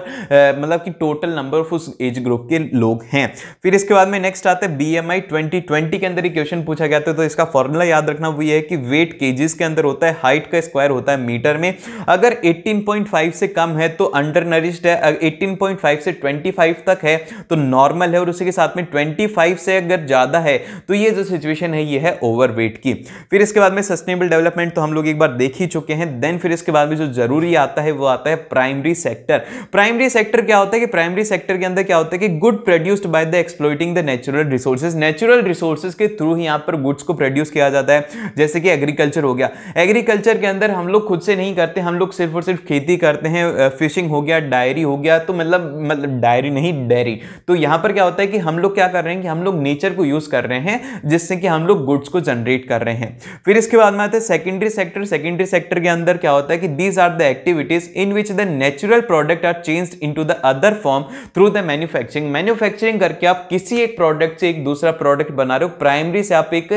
मतलब कि टोटल नंबर ऑफ उस एज ग्रुप के लोग हैं फिर इसके बाद में नेक्स्ट आता है B M I twenty twenty के अंदर ही क्वेश्चन पूछा गया था तो इसका फॉर्मूला याद रखना वो ये है कि वेट केजीज के अंदर होता है हाइट का स्क्वायर होता है मीटर में अगर 18.5 से कम है तो अंडर नरिश्ड है 18.5 से 25 तक है तो नॉर्मल है और उसी के साथ में 25 से अगर ज़्यादा है तो ये जो सिचुएशन है ये है ओवरवेट की फिर इसके बाद में सस्टेनेबल डेवलपमेंट तो हम लोग एक बार देख ही चुके हैं देन फिर इसके बाद में जो जरूरी आता है वो आता है primary sector sector primary sector क्या होता है कि प्राइमरी सेक्टर के अंदर क्या होता है कि good produced by the exploiting the natural resources natural resources के थ्रू ही यहाँ पर गुड्स को प्रोड्यूस किया जाता है जैसे कि एग्रीकल्चर हो गया एग्रीकल्चर के अंदर हम लोग खुद से नहीं करते हम लोग सिर्फ और सिर्फ खेती करते हैं फिशिंग हो गया डायरी हो गया तो मतलब मतलब डायरी नहीं डेयरी तो यहाँ पर क्या होता है कि हम लोग क्या कर रहे हैं कि हम लोग नेचर को यूज़ कर रहे हैं जिससे कि हम लोग गुड्स को जनरेट कर रहे हैं फिर इसके बाद में आते हैं सेकेंडरी सेक्टर सेकेंडरी सेक्टर के अंदर क्या होता है कि these are the activities in which the natural product are change into the other form through the manufacturing manufacturing करके आप किसी एक प्रोडक्ट से एक दूसरा प्रोडक्ट बना रहे हो प्राइमरी से आप एक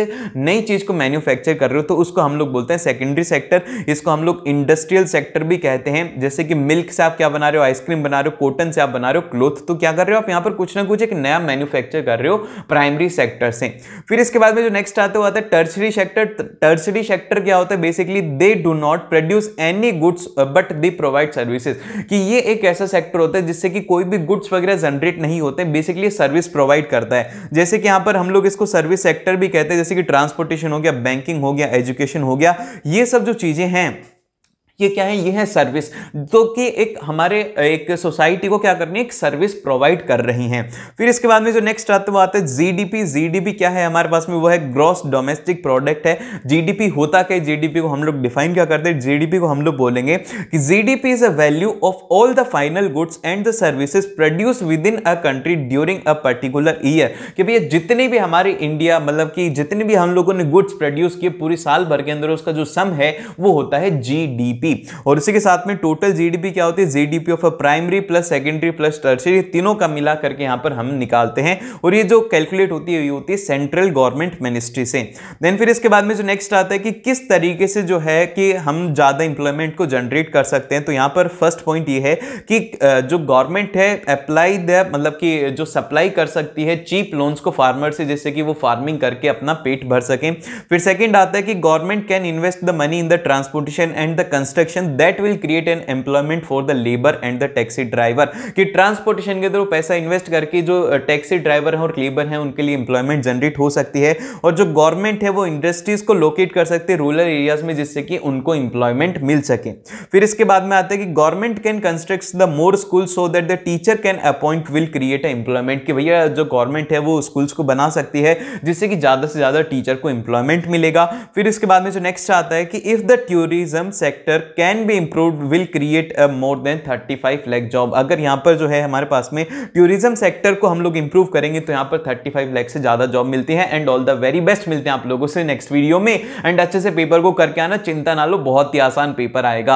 नई चीज़ को मैन्युफैक्चर कर रहे हो तो उसको हम लोग बोलते हैं सेकेंडरी सेक्टर इसको हम लोग इंडस्ट्रियल सेक्टर भी कहते हैं जैसे कि मिल्क से आप क्या बना रहे हो आइसक्रीम बना रहे हो कॉटन से आप बना रहे हो क्लोथ तो क्या कर रहे हो आप यहाँ पर कुछ ना कुछ एक नया मैन्युफैक्चर कर रहे हो प्राइमरी सेक्टर से फिर इसके बाद में जो नेक्स्ट आते हुआ टर्सरी सेक्टर टर्सरी सेक्टर क्या होता है basically they do not produce any goods but they provide services कि ये एक ऐसा सेक्टर होता है जिससे कि कोई भी गुड्स वगैरह जनरेट नहीं होते बेसिकली सर्विस प्रोवाइड करता है जैसे कि यहाँ पर हम लोग इसको सर्विस सेक्टर भी कहते हैं जैसे कि ट्रांसपोर्टेशन हो गया बैंकिंग हो गया एजुकेशन हो गया ये सब जो चीज़ें हैं ये क्या है ये है सर्विस जो तो कि एक हमारे एक सोसाइटी को क्या करनी है एक सर्विस प्रोवाइड कर रही हैं फिर इसके बाद में जो नेक्स्ट आता वो आता है जीडीपी जीडीपी क्या है हमारे पास में वो है ग्रॉस डोमेस्टिक प्रोडक्ट है जीडीपी होता क्या जीडीपी को हम लोग डिफाइन क्या करते हैं जीडीपी को हम लोग बोलेंगे कि GDP is a value of all the final goods and the services produce within a country during a particular year कि भैया जितने भी हमारे इंडिया मतलब कि जितने भी हम लोगों ने गुड्स प्रोड्यूस किए पूरी साल भर के अंदर उसका जो सम है वो होता है जी जीडीपी और इसी के साथ में टोटल जीडीपी क्या होती है GDP of primary plus secondary plus tertiary तीनों का मिला करके यहां पर हम निकालते हैं और ये जो कैलकुलेट होती है ये होती है सेंट्रल गवर्नमेंट मिनिस्ट्री से देन फिर इसके बाद में जो नेक्स्ट आता है कि किस तरीके से जो है कि हम ज़्यादा इंप्लॉयमेंट को जनरेट कर सकते हैं तो यहां पर फर्स्ट पॉइंट ये है कि जो गवर्नमेंट है अप्लाई द मतलब कि जो सप्लाई कर सकती है चीप लोन्स को फार्मर से जैसे कि वो फार्मिंग करके अपना पेट भर सकें फिर सेकेंड आता है कि government can invest the money in the transportation and the construction construction that will create an employment for the labour and the taxi driver कि ट्रांसपोर्टेशन के थ्रू पैसा इन्वेस्ट करके जो टैक्सी ड्राइवर हैं और लेबर हैं उनके लिए एम्प्लॉयमेंट जनरेट हो सकती है और जो गवर्नमेंट है वो इंडस्ट्रीज को लोकेट कर सकती है रूरल एरियाज में जिससे कि उनको एम्प्लॉयमेंट मिल सके फिर इसके बाद में आता है कि government can construct the more school so that the teacher can appoint will create a employment कि भैया जो गवर्नमेंट है वो स्कूल्स को बना सकती है जिससे कि ज़्यादा से ज़्यादा टीचर को एम्प्लॉयमेंट मिलेगा फिर इसके बाद में जो नेक्स्ट आता है कि if the tourism sector can be improve will create a more than 35 lakh job अगर यहाँ पर जो है हमारे पास में टूरिज्म सेक्टर को हम लोग इम्प्रूव करेंगे तो यहाँ पर 35 लैक से ज़्यादा जॉब मिलती है and all the very best मिलते हैं आप लोगों से नेक्स्ट वीडियो में एंड अच्छे से पेपर को करके आना चिंता ना लो बहुत ही आसान पेपर आएगा